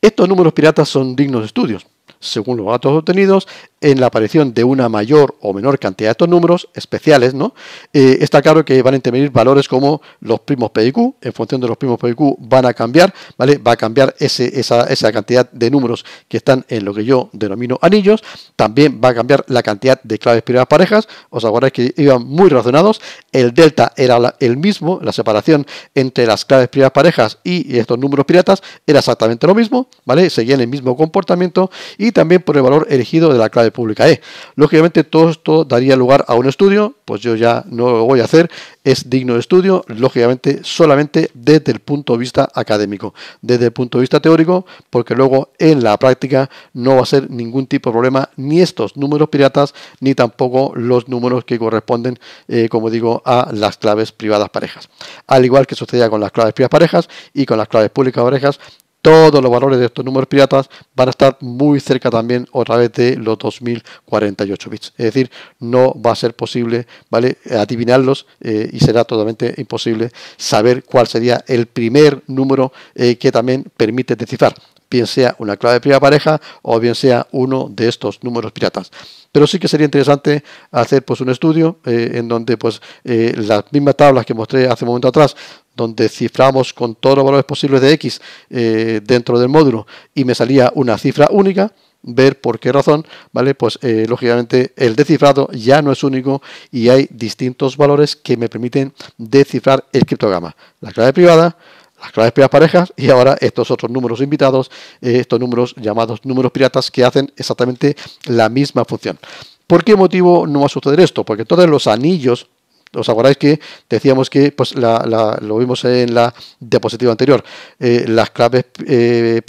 S1: Estos números piratas son dignos de estudios. Según los datos obtenidos, en la aparición de una mayor o menor cantidad de estos números especiales, ¿no? Eh, está claro que van a intervenir valores como los primos P y Q, en función de los primos P y Q van a cambiar, ¿vale? Va a cambiar esa, cantidad de números que están en lo que yo denomino anillos, también va a cambiar la cantidad de claves privadas parejas, os acordáis que iban muy razonados. el delta era el mismo, la separación entre las claves privadas parejas y estos números piratas era exactamente lo mismo, ¿vale? Seguían el mismo comportamiento y también por el valor elegido de la clave pública e Lógicamente todo esto daría lugar a un estudio, pues yo ya no lo voy a hacer, es digno de estudio, lógicamente solamente desde el punto de vista académico, desde el punto de vista teórico, porque luego en la práctica no va a ser ningún tipo de problema ni estos números piratas, ni tampoco los números que corresponden, eh, como digo, a las claves privadas parejas. Al igual que sucedía con las claves privadas parejas y con las claves públicas parejas, todos los valores de estos números piratas van a estar muy cerca también otra vez de los 2048 bits. Es decir, no va a ser posible ¿vale? adivinarlos eh, y será totalmente imposible saber cuál sería el primer número eh, que también permite descifrar bien sea una clave privada pareja o bien sea uno de estos números piratas. Pero sí que sería interesante hacer pues, un estudio eh, en donde pues, eh, las mismas tablas que mostré hace un momento atrás, donde ciframos con todos los valores posibles de x eh, dentro del módulo y me salía una cifra única, ver por qué razón, ¿vale? Pues lógicamente el descifrado ya no es único y hay distintos valores que me permiten descifrar el criptograma. La clave privada, las claves privadas parejas y ahora estos otros números invitados, eh, estos números llamados números piratas que hacen exactamente la misma función. ¿Por qué motivo no va a suceder esto? Porque todos los anillos ¿Os acordáis que decíamos que, pues lo vimos en la diapositiva anterior, eh, las claves eh,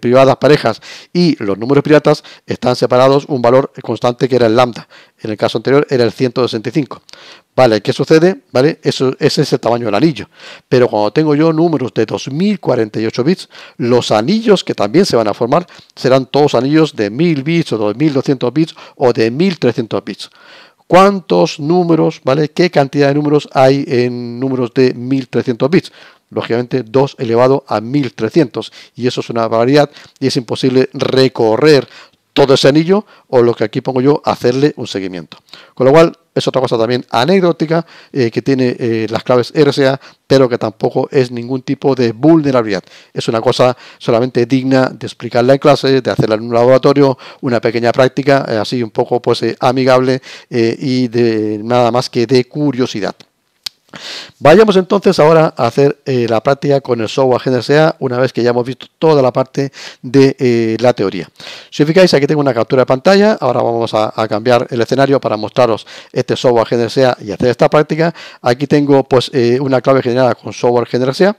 S1: privadas parejas y los números piratas están separados un valor constante que era el lambda. En el caso anterior era el 165. ¿Vale? ¿Qué sucede? ¿Vale? Eso, ese es el tamaño del anillo. Pero cuando tengo yo números de 2048 bits, los anillos que también se van a formar serán todos anillos de 1000 bits o 2200 bits o de 1300 bits. ¿Cuántos números, ¿vale? ¿Qué cantidad de números hay en números de 1300 bits? Lógicamente 2 elevado a 1300 y eso es una variedad y es imposible recorrer todo ese anillo o lo que aquí pongo yo, hacerle un seguimiento. Con lo cual, es otra cosa también anecdótica eh, que tiene eh, las claves RSA, pero que tampoco es ningún tipo de vulnerabilidad. Es una cosa solamente digna de explicarla en clase, de hacerla en un laboratorio, una pequeña práctica, eh, así un poco pues amigable y de nada más que de curiosidad. Vayamos entonces ahora a hacer eh, la práctica con el software GNSA una vez que ya hemos visto toda la parte de eh, la teoría. Si os fijáis, aquí tengo una captura de pantalla. Ahora vamos a, cambiar el escenario para mostraros este software GNSA y hacer esta práctica. Aquí tengo pues eh, una clave generada con software GNSA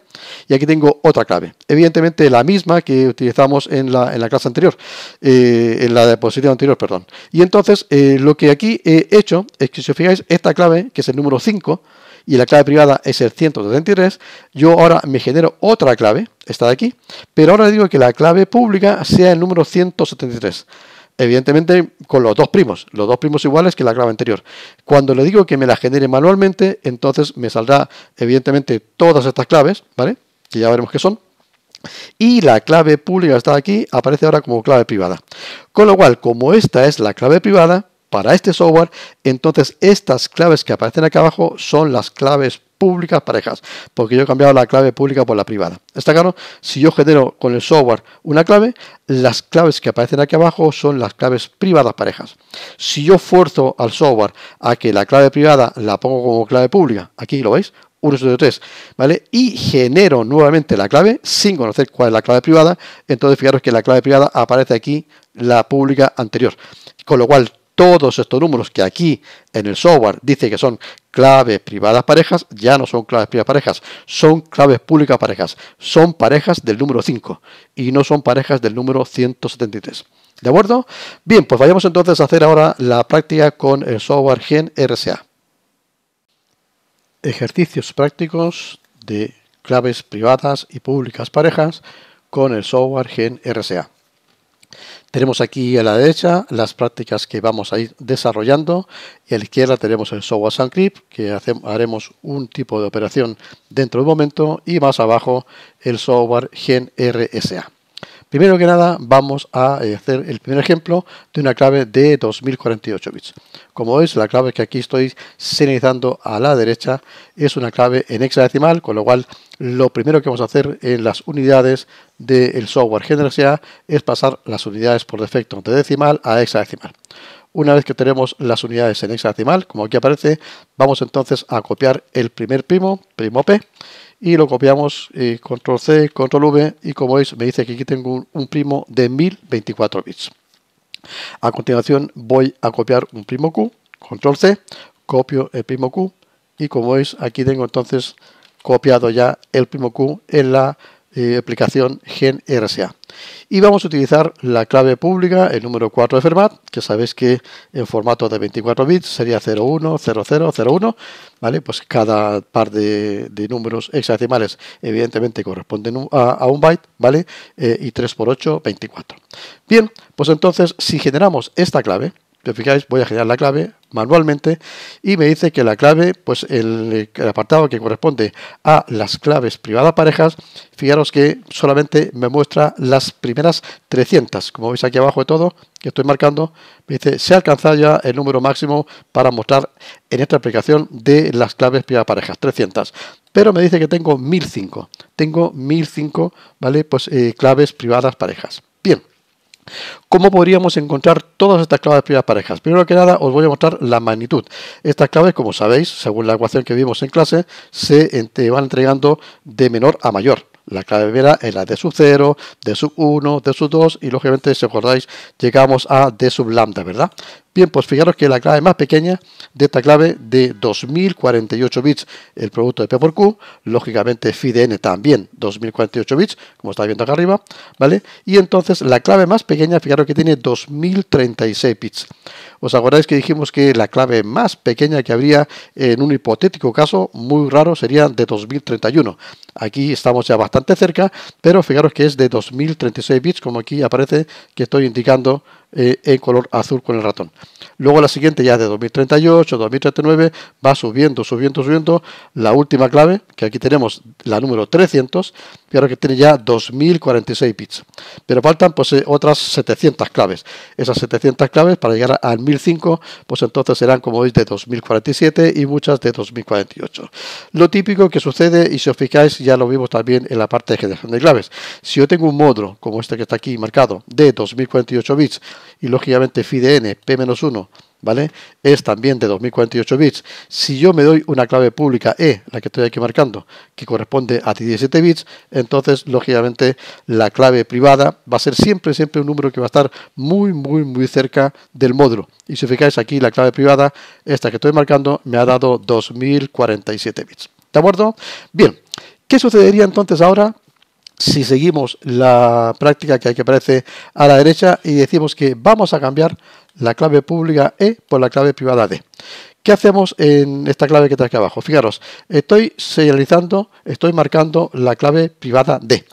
S1: y aquí tengo otra clave. Evidentemente la misma que utilizamos en la, en la clase anterior, en la diapositiva anterior, perdón. Y entonces lo que aquí he hecho es que si os fijáis, esta clave, que es el número 5, y la clave privada es el 173, yo ahora me genero otra clave, esta de aquí, pero ahora digo que la clave pública sea el número 173. Evidentemente con los dos primos, los dos primos iguales que la clave anterior. Cuando le digo que me la genere manualmente, entonces me saldrá evidentemente todas estas claves, ¿vale? Que ya veremos qué son. Y la clave pública está aquí, aparece ahora como clave privada. Con lo cual, como esta es la clave privada, para este software, entonces estas claves que aparecen aquí abajo son las claves públicas parejas, porque yo he cambiado la clave pública por la privada. ¿Está claro? Si yo genero con el software una clave, las claves que aparecen aquí abajo son las claves privadas parejas. Si yo fuerzo al software a que la clave privada la pongo como clave pública, aquí lo veis, 1, 2, 3, ¿vale? Y genero nuevamente la clave sin conocer cuál es la clave privada, entonces fijaros que la clave privada aparece aquí, la pública anterior. Con lo cual todos estos números que aquí en el software dice que son claves privadas parejas, ya no son claves privadas parejas, son claves públicas parejas, son parejas del número 5 y no son parejas del número 173. ¿De acuerdo? Bien, pues vayamos entonces a hacer ahora la práctica con el software Gen RSA. Ejercicios prácticos de claves privadas y públicas parejas con el software Gen RSA. Tenemos aquí a la derecha las prácticas que vamos a ir desarrollando y a la izquierda tenemos el software SunCrypt que haremos un tipo de operación dentro de un momento y más abajo el software GenRSA. Primero que nada, vamos a eh, hacer el primer ejemplo de una clave de 2048 bits. Como veis, la clave que aquí estoy señalizando a la derecha es una clave en hexadecimal, con lo cual lo primero que vamos a hacer en las unidades del software software GNRSA es pasar las unidades por defecto de decimal a hexadecimal. Una vez que tenemos las unidades en hexadecimal, como aquí aparece, vamos entonces a copiar el primer primo, primo P, y lo copiamos, eh, control C, control V y como veis me dice que aquí tengo un, un primo de 1024 bits. A continuación voy a copiar un primo Q, control C, copio el primo Q y como veis aquí tengo entonces copiado ya el primo Q en la eh, aplicación Gen RSA. Y vamos a utilizar la clave pública, el número 4 de Fermat, que sabéis que en formato de 24 bits sería 01, 00, 01, ¿vale? Pues cada par de, números hexadecimales evidentemente corresponden a, un byte, ¿vale? Eh, y 3 por 8, 24. Bien, pues entonces si generamos esta clave, fijáis, voy a generar la clave manualmente y me dice que la clave, pues el, apartado que corresponde a las claves privadas parejas, fijaros que solamente me muestra las primeras 300, como veis aquí abajo de todo, que estoy marcando, me dice se ha alcanzado ya el número máximo para mostrar en esta aplicación de las claves privadas parejas, 300 pero me dice que tengo 1005. Tengo 1005, ¿vale? Pues eh, claves privadas parejas. Bien. ¿Cómo podríamos encontrar todas estas claves primeras parejas? Primero que nada, os voy a mostrar la magnitud. Estas claves, como sabéis, según la ecuación que vimos en clase, se van entregando de menor a mayor. La clave primera es la de sub 0, de sub 1, de sub 2 y lógicamente si os acordáis llegamos a de sub lambda, ¿verdad? Bien, pues fijaros que la clave más pequeña de esta clave de 2048 bits, el producto de P por Q, lógicamente FIDN también 2048 bits, como estáis viendo acá arriba, ¿vale? Y entonces la clave más pequeña, fijaros que tiene 2036 bits. ¿Os acordáis que dijimos que la clave más pequeña que habría en un hipotético caso muy raro sería de 2031? Aquí estamos ya bastante cerca, pero fijaros que es de 2036 bits, como aquí aparece que estoy indicando eh, en color azul con el ratón. Luego la siguiente ya de 2038, 2039, va subiendo, subiendo, subiendo. La última clave, que aquí tenemos la número 300, Fijaros que tiene ya 2046 bits. Pero faltan pues eh, otras 700 claves. Esas 700 claves para llegar al 1005, pues entonces serán como veis de 2047 y muchas de 2048. Lo típico que sucede, y si os fijáis, ya lo vimos también en la parte de generación de claves. Si yo tengo un módulo como este que está aquí marcado de 2048 bits y lógicamente FIDN P-1 ¿vale? Es también de 2048 bits. Si yo me doy una clave pública E, la que estoy aquí marcando, que corresponde a 17 bits, entonces, lógicamente, la clave privada va a ser siempre, siempre un número que va a estar muy, muy, muy cerca del módulo. Y si fijáis aquí, la clave privada, esta que estoy marcando, me ha dado 2047 bits. ¿De acuerdo? Bien. ¿Qué sucedería entonces ahora si seguimos la práctica que que aparece a la derecha y decimos que vamos a cambiar la clave pública E por la clave privada D. ¿Qué hacemos en esta clave que está aquí abajo? Fijaros, estoy señalizando, estoy marcando la clave privada D.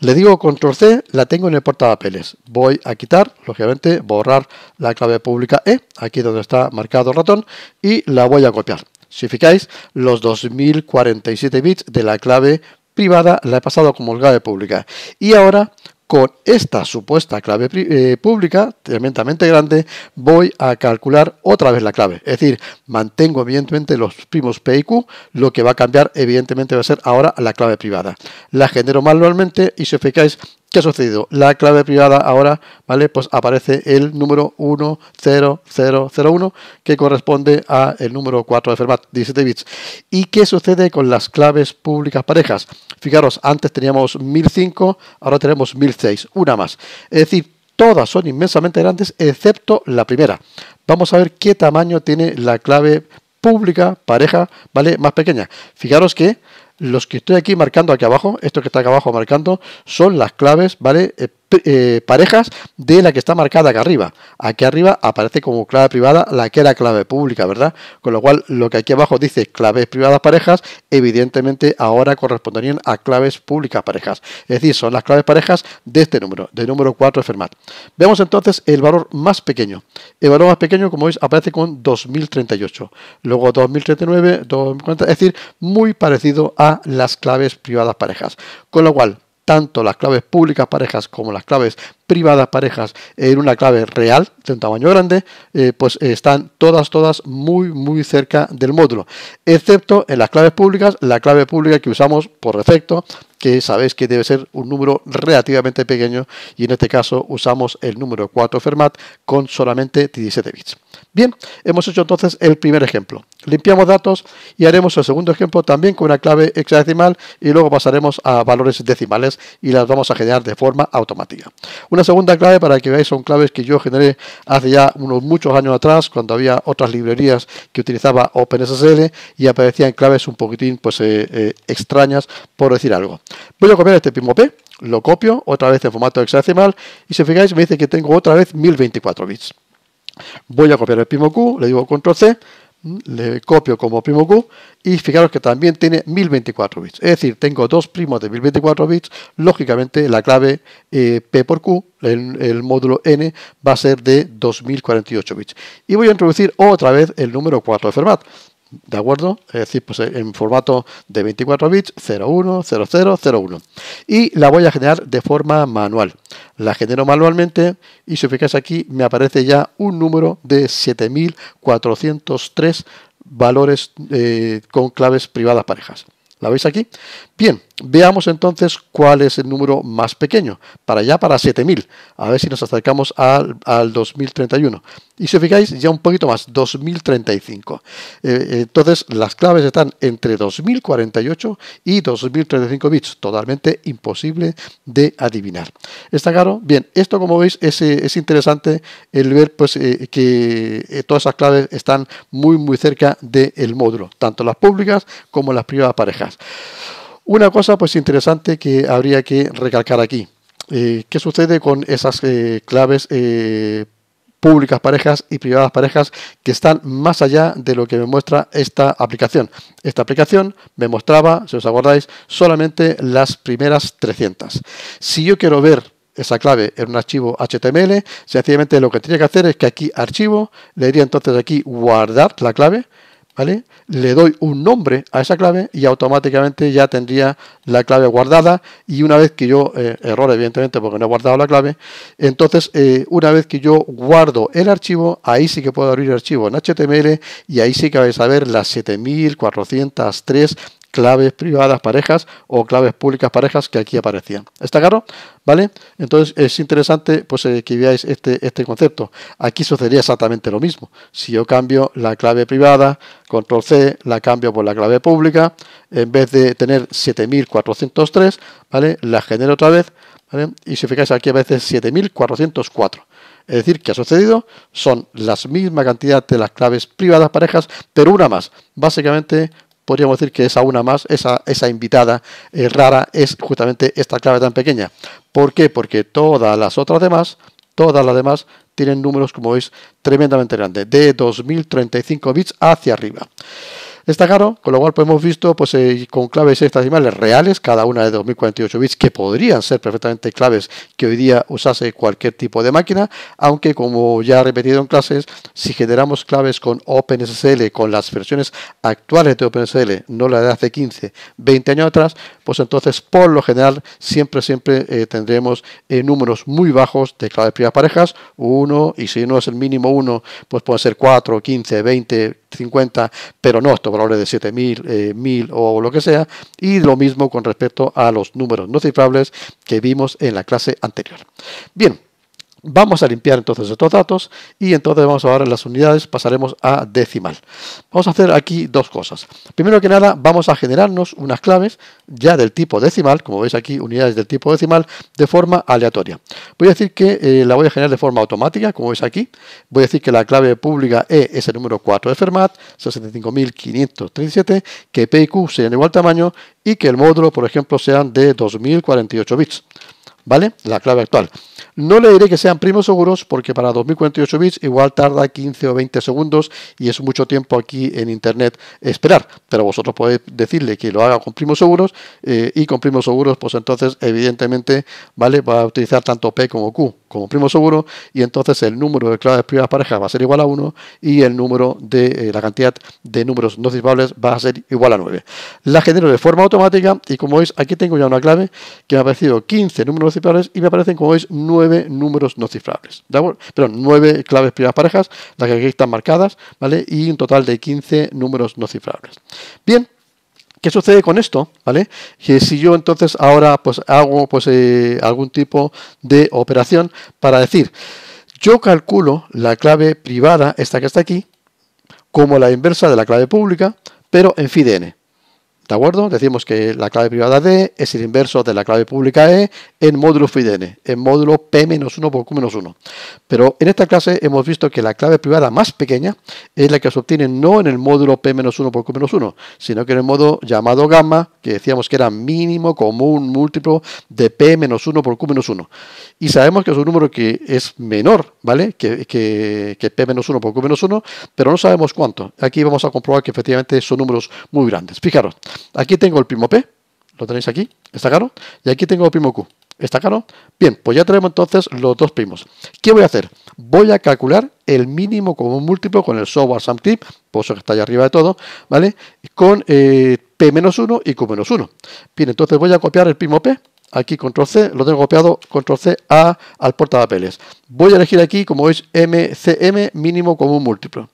S1: Le digo control C, la tengo en el portapapeles. Voy a quitar, lógicamente, borrar la clave pública E, aquí donde está marcado el ratón, y la voy a copiar. Si fijáis, los 2047 bits de la clave privada la he pasado como clave pública. Y ahora con esta supuesta clave eh, pública, tremendamente grande, voy a calcular otra vez la clave. Es decir, mantengo evidentemente los primos P y Q, lo que va a cambiar evidentemente va a ser ahora la clave privada. La genero manualmente y si os fijáis, ¿Qué ha sucedido? La clave privada ahora, ¿vale? Pues aparece el número 10001 que corresponde a el número 4 de Fermat, 17 bits. ¿Y qué sucede con las claves públicas parejas? Fijaros, antes teníamos 1005, ahora tenemos 1006, una más. Es decir, todas son inmensamente grandes excepto la primera. Vamos a ver qué tamaño tiene la clave pública pareja, ¿vale? Más pequeña. Fijaros que los que estoy aquí marcando aquí abajo, esto que está acá abajo marcando, son las claves, ¿vale? Eh, eh, parejas de la que está marcada acá arriba. Aquí arriba aparece como clave privada la que era clave pública, ¿verdad? Con lo cual, lo que aquí abajo dice claves privadas parejas, evidentemente ahora corresponderían a claves públicas parejas. Es decir, son las claves parejas de este número, de número 4 de vemos entonces el valor más pequeño. El valor más pequeño, como veis, aparece con 2038. Luego 2039, 2040, es decir, muy parecido a las claves privadas parejas. Con lo cual, tanto las claves públicas parejas como las claves privadas parejas en una clave real de un tamaño grande, eh, pues están todas, todas muy, muy cerca del módulo, excepto en las claves públicas, la clave pública que usamos por defecto que sabéis que debe ser un número relativamente pequeño y en este caso usamos el número 4 Fermat con solamente 17 bits. Bien, hemos hecho entonces el primer ejemplo. Limpiamos datos y haremos el segundo ejemplo también con una clave hexadecimal y luego pasaremos a valores decimales y las vamos a generar de forma automática. Una segunda clave para que veáis son claves que yo generé hace ya unos muchos años atrás cuando había otras librerías que utilizaba OpenSSL y aparecían claves un poquitín pues eh, eh, extrañas por decir algo. Voy a copiar este primo P, lo copio otra vez en formato hexadecimal y si fijáis me dice que tengo otra vez 1024 bits. Voy a copiar el primo Q, le digo control C, le copio como primo Q y fijaros que también tiene 1024 bits. Es decir, tengo dos primos de 1024 bits. Lógicamente, la clave eh, P por Q, el, módulo N, va a ser de 2048 bits. Y voy a introducir otra vez el número 4 de Fermat. ¿De acuerdo? Es decir, pues eh, en formato de 24 bits, 01, Y la voy a generar de forma manual. La genero manualmente y si fijáis aquí me aparece ya un número de 7403 valores eh, con claves privadas parejas. ¿La veis aquí? Bien, Veamos entonces cuál es el número más pequeño, para allá para 7000, a ver si nos acercamos al, al 2031. Y si os fijáis, ya un poquito más, 2035. Eh, entonces, las claves están entre 2048 y 2035 bits, totalmente imposible de adivinar. ¿Está claro? Bien, esto como veis es, eh, interesante el ver pues, eh, que todas esas claves están muy muy cerca del el módulo, tanto las públicas como las privadas parejas. Una cosa pues interesante que habría que recalcar aquí. Eh, ¿Qué sucede con esas eh, claves eh, públicas parejas y privadas parejas que están más allá de lo que me muestra esta aplicación? Esta aplicación me mostraba, si os acordáis, solamente las primeras 300. Si yo quiero ver esa clave en un archivo HTML, sencillamente lo que tenía que hacer es que aquí archivo, le diría entonces aquí guardar la clave, ¿vale? Le doy un nombre a esa clave y automáticamente ya tendría la clave guardada y una vez que yo, eh, error evidentemente porque no he guardado la clave, entonces eh, una vez que yo guardo el archivo, ahí sí que puedo abrir el archivo en HTML y ahí sí que vais a ver las 7403 claves privadas parejas o claves públicas parejas que aquí aparecían. ¿Está claro? ¿Vale? Entonces es interesante pues, eh, que veáis este, este concepto. Aquí sucedería exactamente lo mismo. Si yo cambio la clave privada, control C, la cambio por la clave pública, en vez de tener 7403, ¿vale? La genero otra vez, ¿vale? Y si fijáis aquí a veces 7404. Es decir, ¿qué ha sucedido, son las misma cantidad de las claves privadas parejas, pero una más. Básicamente podríamos decir que esa una más esa, esa invitada eh, rara, es justamente esta clave tan pequeña. ¿Por qué? Porque todas las otras demás, todas las demás tienen números, como veis, tremendamente grandes, de 2035 bits hacia arriba. Está caro, con lo cual pues hemos visto pues, eh, con claves hexadecimales reales, cada una de 2048 bits, que podrían ser perfectamente claves que hoy día usase cualquier tipo de máquina, aunque como ya he repetido en clases, si generamos claves con OpenSSL, con las versiones actuales de OpenSSL, no la de hace 15, 20 años atrás, pues entonces por lo general siempre, siempre eh, tendremos eh, números muy bajos de claves privadas parejas, uno, y si no es el mínimo uno, pues puede ser 4, 15, 20, 50, pero no estos valores de 7000, 1000 eh, o lo que sea. Y lo mismo con respecto a los números no cifrables que vimos en la clase anterior. Bien. Vamos a limpiar entonces estos datos y entonces vamos a en las unidades pasaremos a decimal. Vamos a hacer aquí dos cosas. Primero que nada vamos a generarnos unas claves ya del tipo decimal, como veis aquí unidades del tipo decimal, de forma aleatoria. Voy a decir que eh, la voy a generar de forma automática, como veis aquí. Voy a decir que la clave pública E es el número 4 de Fermat, 65.537, que P y Q sean igual tamaño y que el módulo, por ejemplo, sean de 2048 bits. ¿Vale? La clave actual. No le diré que sean primos seguros porque para 2048 bits igual tarda 15 o 20 segundos y es mucho tiempo aquí en Internet esperar. Pero vosotros podéis decirle que lo haga con primos seguros eh, y con primos seguros pues entonces evidentemente vale va a utilizar tanto P como Q como primo seguro y entonces el número de claves privadas parejas va a ser igual a 1 y el número de eh, la cantidad de números no cifrables va a ser igual a 9. La genero de forma automática y como veis aquí tengo ya una clave que me ha aparecido 15 números cifrables y me aparecen como veis 9 números no cifrables, ¿de Pero 9 claves privadas parejas, las que aquí están marcadas, ¿vale? Y un total de 15 números no cifrables. Bien, ¿Qué sucede con esto? ¿Vale? Que si yo entonces ahora pues hago pues eh, algún tipo de operación para decir, yo calculo la clave privada, esta que está aquí, como la inversa de la clave pública, pero en FIDN. ¿De acuerdo? Decimos que la clave privada D es el inverso de la clave pública E en módulo FIDN, en módulo P-1 por Q-1. Pero en esta clase hemos visto que la clave privada más pequeña es la que se obtiene no en el módulo P-1 por Q-1, sino que en el modo llamado gamma, que decíamos que era mínimo común múltiplo de P-1 por Q-1. Y sabemos que es un número que es menor, ¿vale? Que, que, que P-1 por Q-1, pero no sabemos cuánto. Aquí vamos a comprobar que efectivamente son números muy grandes. Fijaros. Aquí tengo el primo P, lo tenéis aquí, ¿está claro? Y aquí tengo el primo Q, ¿está claro? Bien, pues ya tenemos entonces los dos primos. ¿Qué voy a hacer? Voy a calcular el mínimo común múltiplo con el software SumTip, por eso que está ahí arriba de todo, ¿vale? Con eh, P-1 y Q-1. Bien, entonces voy a copiar el primo P, aquí control C, lo tengo copiado, control C a, al portapapeles. Voy a elegir aquí, como veis, MCM, mínimo común múltiplo.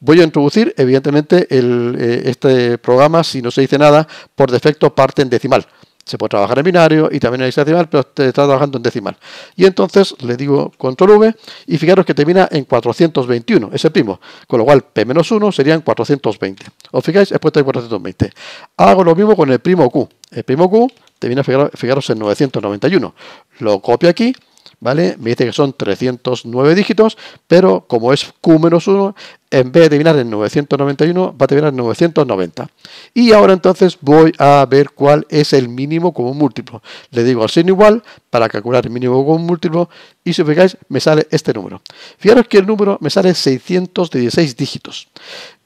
S1: Voy a introducir, evidentemente, eh, este programa, si no se dice nada, por defecto parte en decimal. Se puede trabajar en binario y también en decimal, pero está trabajando en decimal. Y entonces le digo control V y fijaros que termina en 421, el primo, con lo cual P-1 serían 420. ¿Os fijáis? He puesto ahí 420. Hago lo mismo con el primo Q. El primo Q te viene a fijaros, en 991. Lo copio aquí, ¿vale? Me dice que son 309 dígitos, pero como es Q 1, en vez de terminar en 991, va a terminar en 990. Y ahora entonces voy a ver cuál es el mínimo como múltiplo. Le digo al signo igual para calcular el mínimo como múltiplo y si os fijáis me sale este número. Fijaros que el número me sale 616 dígitos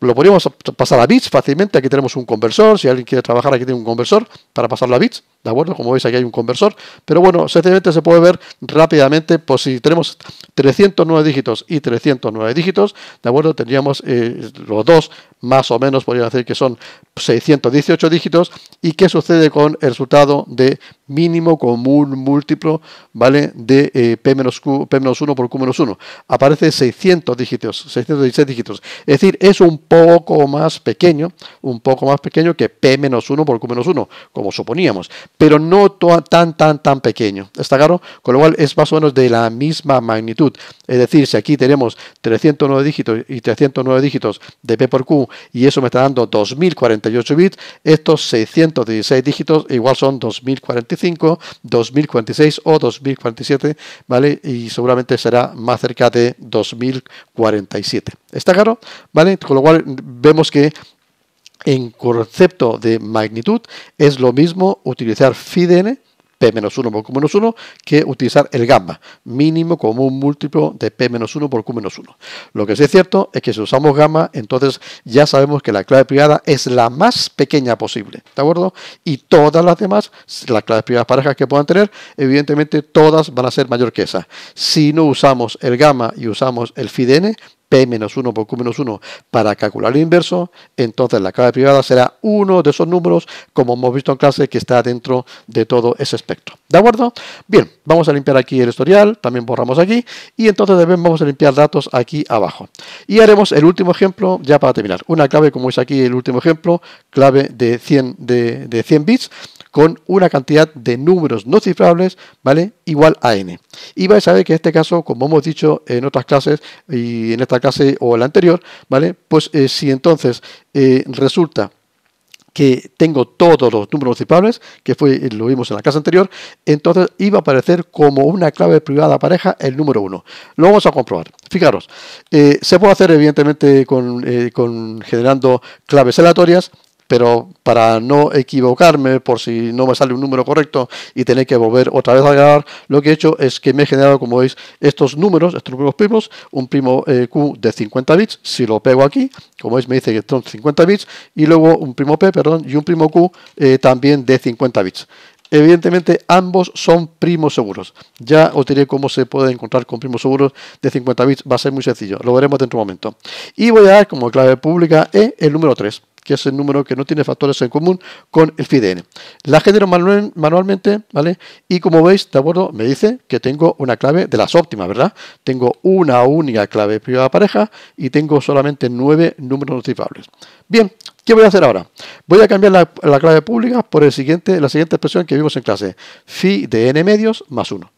S1: lo podríamos pasar a bits fácilmente. Aquí tenemos un conversor. Si alguien quiere trabajar, aquí tiene un conversor para pasarlo a bits. ¿De acuerdo? Como veis, aquí hay un conversor. Pero bueno, sencillamente se puede ver rápidamente. Pues si tenemos 309 dígitos y 309 dígitos, ¿de acuerdo? Tendríamos eh, los dos, más o menos, podrían decir que son 618 dígitos. ¿Y qué sucede con el resultado de mínimo común múltiplo, ¿vale? De eh, p P-1 por Q-1. Aparece 600 dígitos, 616 dígitos. Es decir, es un poco más pequeño, un poco más pequeño que P-1 menos por Q-1, como suponíamos, pero no tan, tan, tan pequeño. ¿Está claro? Con lo cual es más o menos de la misma magnitud. Es decir, si aquí tenemos 309 dígitos y 309 dígitos de P por Q y eso me está dando 2048 bits, estos 616 dígitos igual son 2045, 2046 o 2047, ¿vale? Y seguramente será más cerca de 2047. ¿Está claro? ¿Vale? Con lo cual vemos que en concepto de magnitud es lo mismo utilizar phi de n, p-1 por q-1, que utilizar el gamma, mínimo como múltiplo de p-1 por q-1. Lo que sí es cierto es que si usamos gamma, entonces ya sabemos que la clave privada es la más pequeña posible, ¿de acuerdo? Y todas las demás, las claves privadas parejas que puedan tener, evidentemente todas van a ser mayor que esa. Si no usamos el gamma y usamos el phi de n, P-1 por Q-1 para calcular el inverso, entonces la clave privada será uno de esos números, como hemos visto en clase, que está dentro de todo ese espectro. ¿De acuerdo? Bien, vamos a limpiar aquí el historial, también borramos aquí, y entonces también vamos a limpiar datos aquí abajo. Y haremos el último ejemplo, ya para terminar, una clave como es aquí el último ejemplo, clave de 100, de, de 100 bits, con una cantidad de números no cifrables, ¿vale? Igual a n. Y vais a ver que en este caso, como hemos dicho en otras clases, y en esta clase o en la anterior, ¿vale? Pues eh, si entonces eh, resulta que tengo todos los números cifrables, que fue, eh, lo vimos en la clase anterior, entonces iba a aparecer como una clave privada pareja el número 1. Lo vamos a comprobar. Fijaros, se puede hacer evidentemente con generando claves aleatorias, pero para no equivocarme, por si no me sale un número correcto y tener que volver otra vez a grabar, lo que he hecho es que me he generado, como veis, estos números, estos números primos, un primo eh, Q de 50 bits, si lo pego aquí, como veis me dice que son 50 bits, y luego un primo P, perdón, y un primo Q eh, también de 50 bits. Evidentemente ambos son primos seguros. Ya os diré cómo se puede encontrar con primos seguros de 50 bits. Va a ser muy sencillo. Lo veremos dentro de un momento. Y voy a dar como clave pública E el número 3 que es el número que no tiene factores en común con el de n. La genero manualmente, ¿vale? Y como veis, de acuerdo, me dice que tengo una clave de las óptimas, ¿verdad? Tengo una única clave privada pareja y tengo solamente nueve números notificables. Bien, ¿qué voy a hacer ahora? Voy a cambiar la, clave pública por el siguiente, la siguiente expresión que vimos en clase, phi de n medios más uno,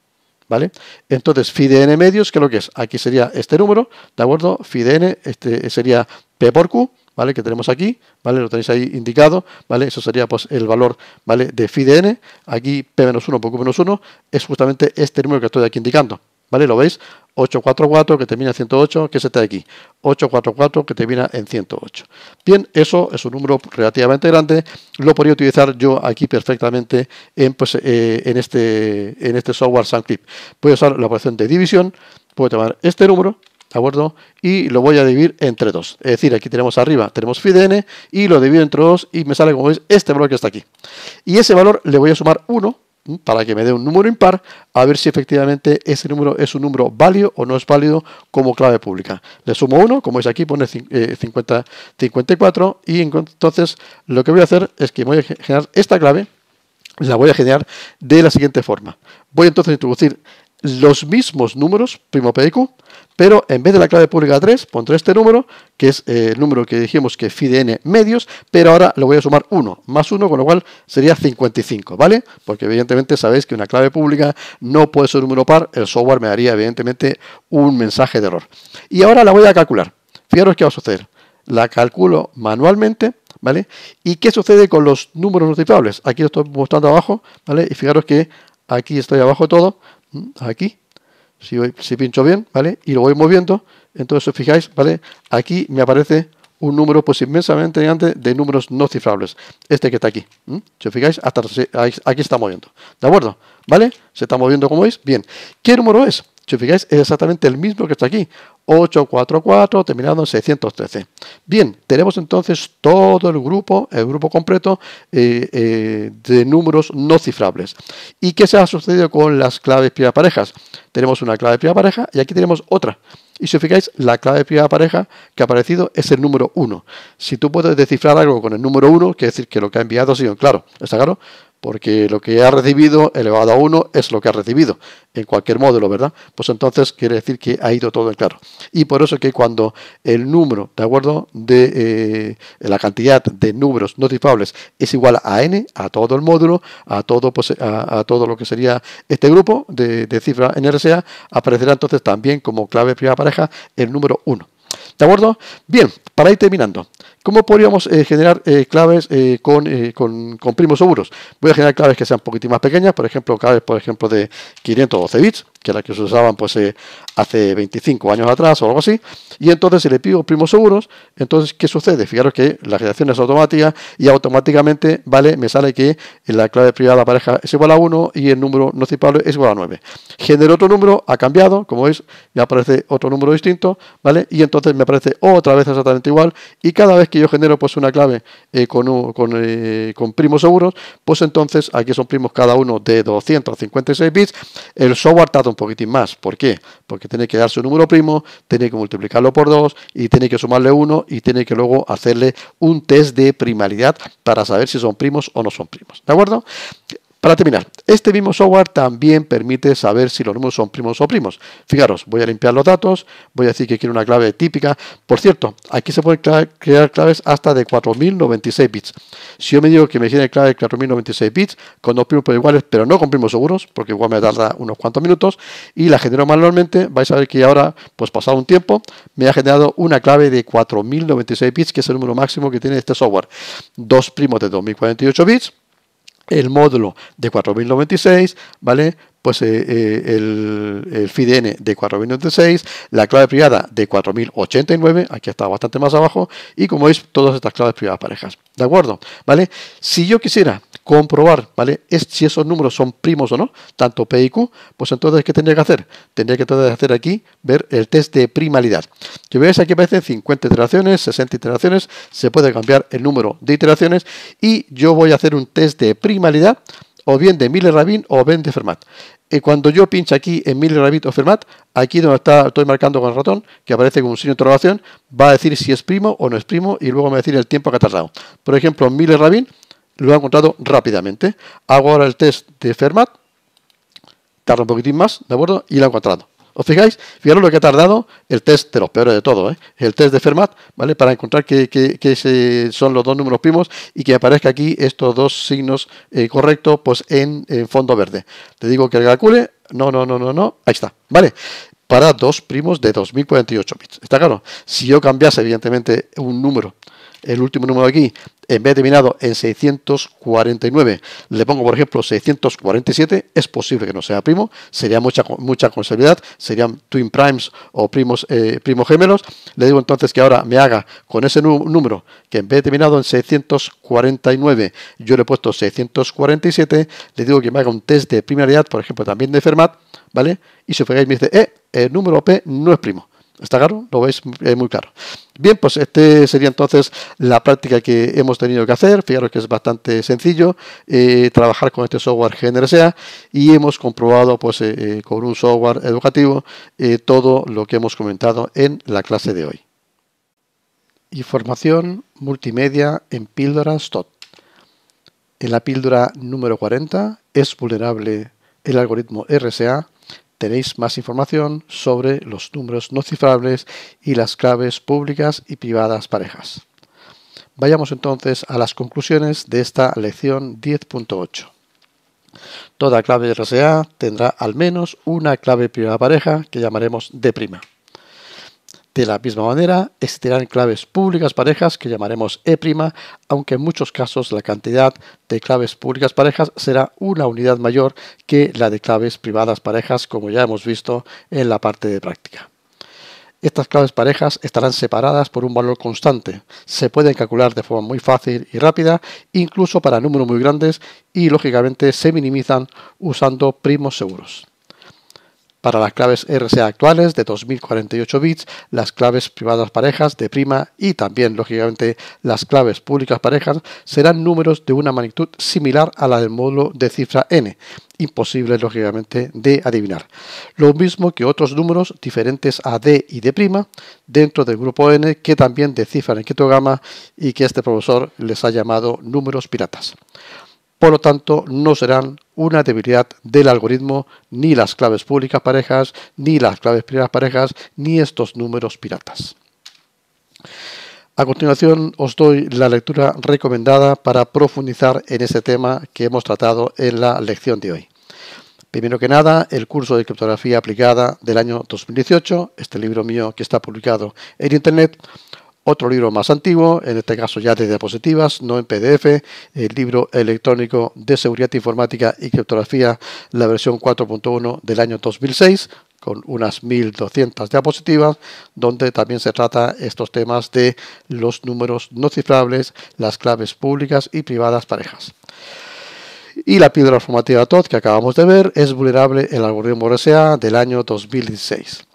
S1: ¿Vale? Entonces, phi de n medios, ¿qué es lo que es? Aquí sería este número, ¿de acuerdo? Phi de n este, sería p por q, ¿vale? Que tenemos aquí, ¿vale? Lo tenéis ahí indicado, ¿vale? Eso sería pues el valor, ¿vale? De phi de n, aquí p-1 por q-1 es justamente este número que estoy aquí indicando, ¿vale? Lo veis, 844 que termina en 108, que es este de aquí, 844 que termina en 108. Bien, eso es un número relativamente grande, lo podría utilizar yo aquí perfectamente en, pues, eh, en, este, en este software SoundClip. Voy a usar la operación de división, puedo tomar este número, y lo voy a dividir entre dos. Es decir, aquí tenemos arriba, tenemos n, y lo divido entre dos y me sale, como veis, este valor que está aquí. Y ese valor le voy a sumar 1 para que me dé un número impar, a ver si efectivamente ese número es un número válido o no es válido como clave pública. Le sumo 1, como veis aquí, pone 50, 54, eh, y entonces lo que voy a hacer es que voy a generar esta clave, la voy a generar de la siguiente forma. Voy entonces a introducir los mismos números, primo PQ, pero en vez de la clave pública 3, pondré este número, que es eh, el número que dijimos que n medios, pero ahora lo voy a sumar 1 más 1, con lo cual sería 55, ¿vale? Porque evidentemente sabéis que una clave pública no puede ser un número par, el software me daría evidentemente un mensaje de error. Y ahora la voy a calcular. Fijaros qué va a suceder. La calculo manualmente, ¿vale? ¿Y qué sucede con los números notificables? Aquí lo estoy mostrando abajo, ¿vale? Y fijaros que aquí estoy abajo todo, Mm, aquí, si, si pincho bien, ¿vale? Y lo voy moviendo, entonces os fijáis, ¿vale? Aquí me aparece un número pues inmensamente grande de números no cifrables. Este que está aquí. Si os fijáis, hasta aquí está moviendo. ¿De acuerdo? ¿Vale? Se está moviendo como veis. Bien. ¿Qué número es? Si os fijáis, es exactamente el mismo que está aquí. 844 terminado en 613. Bien, tenemos entonces todo el grupo, el grupo completo eh, eh, de números no cifrables. ¿Y qué se ha sucedido con las claves privadas parejas? Tenemos una clave privada pareja y aquí tenemos otra. Y si os fijáis, la clave privada pareja que ha aparecido es el número 1. Si tú puedes descifrar algo con el número 1, quiere decir que lo que ha enviado ha sido claro. ¿Está claro? porque lo que ha recibido elevado a 1 es lo que ha recibido, en cualquier módulo, ¿verdad? Pues entonces quiere decir que ha ido todo en claro. Y por eso que cuando el número, ¿de acuerdo?, de eh, la cantidad de números notificables es igual a n, a todo el módulo, a todo, pues, a, todo lo que sería este grupo de, cifras cifra RSA, aparecerá entonces también como clave prima pareja el número 1. ¿De acuerdo? Bien, para ir terminando, ¿Cómo podríamos eh, generar eh, claves eh, con, primos seguros? Voy a generar claves que sean un poquitín más pequeñas, por ejemplo, claves por ejemplo de 512 bits, que es la que se usaban pues eh, hace 25 años atrás o algo así, y entonces si le pido primos seguros, entonces ¿qué sucede? Fijaros que la generación es automática y automáticamente, vale, me sale que la clave privada la pareja es igual a 1 y el número no cipable es igual a 9. Genero otro número, ha cambiado, como veis, me aparece otro número distinto, ¿vale? Y entonces me aparece otra vez exactamente igual y cada vez que yo genero pues una clave eh, eh, con, primos seguros, pues entonces aquí son primos cada uno de 256 bits, el software un poquitín más. ¿Por qué? Porque tiene que darse un número primo, tiene que multiplicarlo por 2 y tiene que sumarle 1 y tiene que luego hacerle un test de primalidad para saber si son primos o no son primos. ¿De acuerdo? Para terminar, este mismo software también permite saber si los números son primos o primos. Fijaros, voy a limpiar los datos, voy a decir que quiero una clave típica. Por cierto, aquí se pueden crear claves hasta de 4096 bits. Si yo me digo que me genere clave de 4096 bits, con dos primos iguales, pero no con primos seguros, porque igual me tarda unos cuantos minutos, y la genero manualmente, vais a ver que ahora, pues pasado un tiempo, me ha generado una clave de 4096 bits, que es el número máximo que tiene este software. Dos primos de 2048 bits el módulo de 4096, ¿vale? pues eh, eh, el, FIDN de 4096, la clave privada de 4089, aquí está bastante más abajo, y como veis, todas estas claves privadas parejas. ¿De acuerdo? ¿Vale? Si yo quisiera comprobar, ¿vale? Es, si esos números son primos o no, tanto P y Q, pues entonces, ¿qué tendría que hacer? Tendría que tratar hacer aquí, ver el test de primalidad. Que veis, aquí aparecen 50 iteraciones, 60 iteraciones, se puede cambiar el número de iteraciones y yo voy a hacer un test de primalidad o bien de Miller Rabin o bien de Fermat. Y cuando yo pincho aquí en Miller Rabin o Fermat, aquí donde está, estoy marcando con el ratón, que aparece con un signo de interrogación, va a decir si es primo o no es primo y luego me va a decir el tiempo que ha tardado. Por ejemplo, Miller Rabin lo he encontrado rápidamente. Hago ahora el test de Fermat, tarda un poquitín más, ¿de acuerdo? Y lo he encontrado. ¿Os fijáis? Fijaros lo que ha tardado el test de los peores de todo, ¿eh? el test de Fermat, ¿vale? Para encontrar que, son los dos números primos y que aparezca aquí estos dos signos eh, correctos pues en, en, fondo verde. Te digo que calcule, no, no, no, no, no, ahí está, ¿vale? Para dos primos de 2048 bits. ¿Está claro? Si yo cambiase, evidentemente, un número el último número aquí, en vez de terminado en 649, le pongo por ejemplo 647, es posible que no sea primo, sería mucha, mucha serían twin primes o primos, eh, primos gemelos. Le digo entonces que ahora me haga con ese número, que en vez de terminado en 649, yo le he puesto 647, le digo que me haga un test de primariedad, por ejemplo, también de Fermat, ¿vale? Y si os fijáis me dice, eh, el número P no es primo. ¿Está claro? Lo veis muy claro. Bien, pues este sería entonces la práctica que hemos tenido que hacer. Fijaros que es bastante sencillo eh, trabajar con este software GNRSA y hemos comprobado pues, eh, eh, con un software educativo todo lo que hemos comentado en la clase de hoy. Información multimedia en píldoras STOT. En la píldora número 40 es vulnerable el algoritmo RSA tenéis más información sobre los números no cifrables y las claves públicas y privadas parejas. Vayamos entonces a las conclusiones de esta lección 10.8. Toda clave RSA tendrá al menos una clave privada pareja que llamaremos de prima. De la misma manera, existirán claves públicas parejas que llamaremos E', aunque en muchos casos la cantidad de claves públicas parejas será una unidad mayor que la de claves privadas parejas, como ya hemos visto en la parte de práctica. Estas claves parejas estarán separadas por un valor constante. Se pueden calcular de forma muy fácil y rápida, incluso para números muy grandes, y lógicamente se minimizan usando primos seguros para las claves RSA actuales de 2048 bits, las claves privadas parejas de prima y también, lógicamente, las claves públicas parejas serán números de una magnitud similar a la del módulo de cifra n, imposible lógicamente de adivinar. Lo mismo que otros números diferentes a D y D' dentro del grupo N que también en en gamma y que este profesor les ha llamado números piratas. Por lo tanto, no serán una debilidad del algoritmo ni las claves públicas parejas, ni las claves privadas parejas, ni estos números piratas. A continuación os doy la lectura recomendada para profundizar en ese tema que hemos tratado en la lección de hoy. Primero que nada, el curso de criptografía aplicada del año 2018, este libro mío que está publicado en Internet, otro libro más antiguo, en este caso ya de diapositivas, no en PDF, el libro electrónico de seguridad informática y criptografía, la versión 4.1 del año 2006, con unas 1200 diapositivas, donde también se trata estos temas de los números no cifrables, las claves públicas y privadas parejas. Y la piedra formativa TOD que acabamos de ver es vulnerable en el algoritmo RSA del año 2016.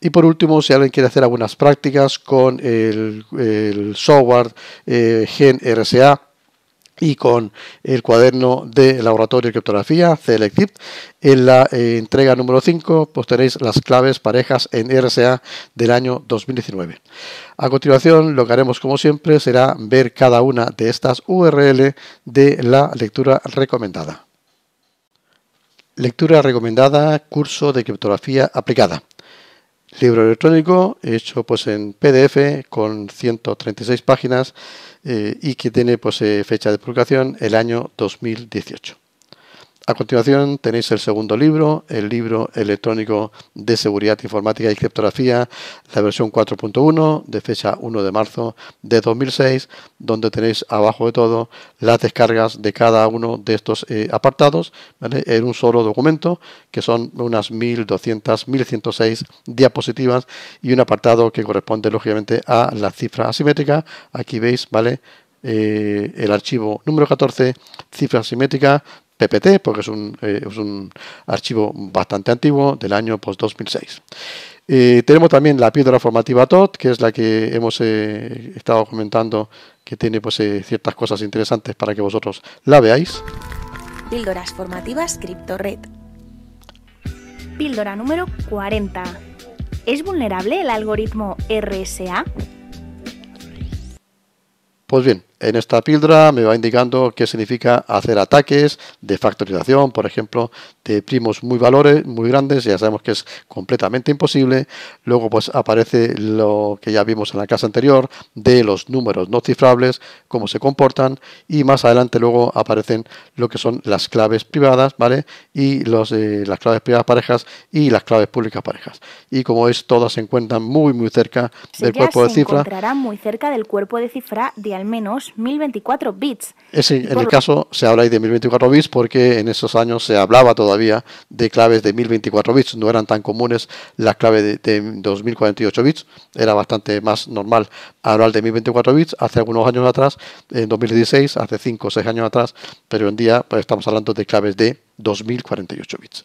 S1: Y por último, si alguien quiere hacer algunas prácticas con el, software eh, GenRSA y con el cuaderno de laboratorio de criptografía, CLECTIP. En la eh, entrega número 5, pues tenéis las claves parejas en RSA del año 2019. A continuación, lo que haremos como siempre será ver cada una de estas URL de la lectura recomendada. Lectura recomendada, curso de criptografía aplicada libro electrónico hecho pues en PDF con 136 páginas eh, y que tiene pues eh, fecha de publicación el año 2018. A continuación tenéis el segundo libro, el libro electrónico de seguridad informática y criptografía, la versión 4.1 de fecha 1 de marzo de 2006, donde tenéis abajo de todo las descargas de cada uno de estos eh, apartados en un solo documento, que son unas 1200, 1106 diapositivas y un apartado que corresponde lógicamente a la cifra asimétrica. Aquí veis, ¿vale? Eh, el archivo número 14, cifra asimétrica. PPT, porque eh, es un, archivo bastante antiguo del año post 2006. Eh, tenemos también la píldora formativa TOT, que es la que hemos eh, estado comentando, que tiene pues, ciertas cosas interesantes para que vosotros la veáis. Píldoras formativas CryptoRed. Píldora número 40. ¿Es vulnerable el algoritmo RSA? Pues bien, en esta pildra me va indicando qué significa hacer ataques de factorización, por ejemplo, de primos muy valores, muy grandes, ya sabemos que es completamente imposible. Luego pues aparece lo que ya vimos en la casa anterior de los números no cifrables, cómo se comportan y más adelante luego aparecen lo que son las claves privadas, ¿vale? Y los, eh, las claves privadas parejas y las claves públicas parejas. Y como es todas se encuentran muy muy cerca del cuerpo de cifra. Se encontrarán muy cerca del cuerpo de cifra de al menos 1024 bits. Eh, en el caso se habla ahí de 1024 bits porque en esos años se hablaba todavía de claves de 1024 bits, no eran tan comunes las claves de, 2048 bits, era bastante más normal hablar de 1024 bits hace algunos años atrás, en 2016, hace 5 o 6 años atrás, pero hoy en día pues, estamos hablando de claves de 2048 bits.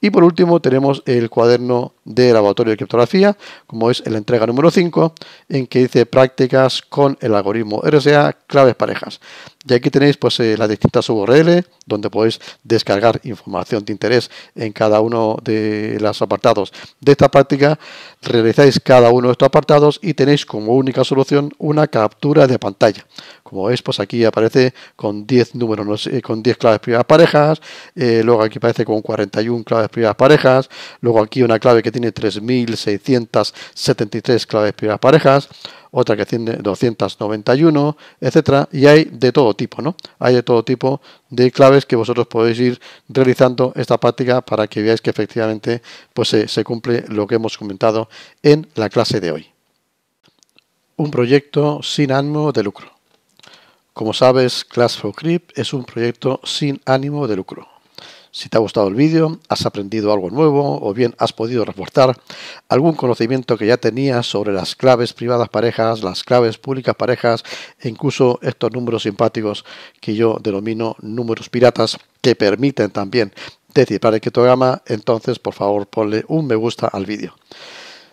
S1: Y por último tenemos el cuaderno de laboratorio de criptografía, como es la entrega número 5, en que dice prácticas con el algoritmo RSA, claves parejas. Y aquí tenéis pues, eh, las distintas URL donde podéis descargar información de interés en cada uno de los apartados de esta práctica. Realizáis cada uno de estos apartados y tenéis como única solución una captura de pantalla. Como veis, pues aquí aparece con 10 números, eh, con 10 claves privadas parejas, eh, luego aquí aparece con 41 claves privadas parejas, luego aquí una clave que tiene 3673 claves privadas parejas, otra que tiene 291, etcétera, y hay de todo tipo, ¿no? Hay de todo tipo de claves que vosotros podéis ir realizando esta práctica para que veáis que efectivamente pues, se, cumple lo que hemos comentado en la clase de hoy. Un proyecto sin ánimo de lucro. Como sabes, Class for Crip es un proyecto sin ánimo de lucro. Si te ha gustado el vídeo, has aprendido algo nuevo o bien has podido reforzar algún conocimiento que ya tenías sobre las claves privadas parejas, las claves públicas parejas e incluso estos números simpáticos que yo denomino números piratas que permiten también para el criptograma, entonces por favor ponle un me gusta al vídeo.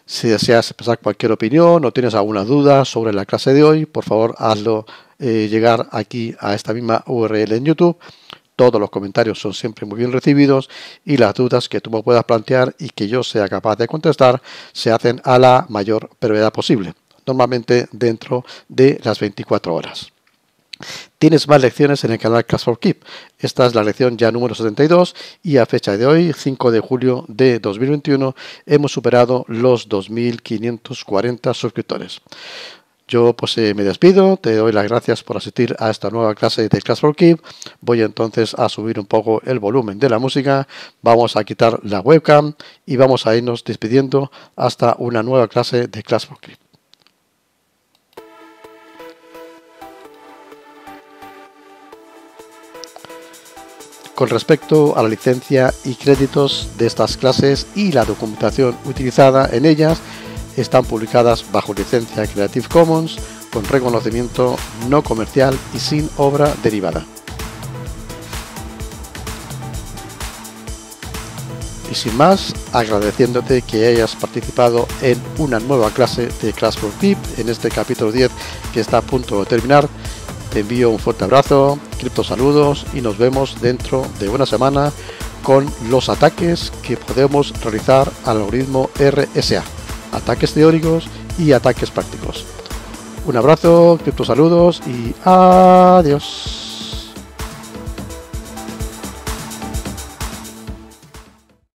S1: Si deseas expresar cualquier opinión o tienes alguna duda sobre la clase de hoy, por favor hazlo eh, llegar aquí a esta misma URL en YouTube todos los comentarios son siempre muy bien recibidos y las dudas que tú me puedas plantear y que yo sea capaz de contestar se hacen a la mayor brevedad posible, normalmente dentro de las 24 horas. Tienes más lecciones en el canal Class for Keep. Esta es la lección ya número 72 y a fecha de hoy, 5 de julio de 2021, hemos superado los 2.540 suscriptores. Yo pues eh, me despido, te doy las gracias por asistir a esta nueva clase de Class 4 Voy entonces a subir un poco el volumen de la música, vamos a quitar la webcam y vamos a irnos despidiendo hasta una nueva clase de Class Con respecto a la licencia y créditos de estas clases y la documentación utilizada en ellas, están publicadas bajo licencia Creative Commons con reconocimiento no comercial y sin obra derivada. Y sin más, agradeciéndote que hayas participado en una nueva clase de Classroom Tip en este capítulo 10 que está a punto de terminar. Te envío un fuerte abrazo, cripto saludos y nos vemos dentro de una semana con los ataques que podemos realizar al algoritmo RSA ataques teóricos y ataques prácticos. Un abrazo, saludos y adiós.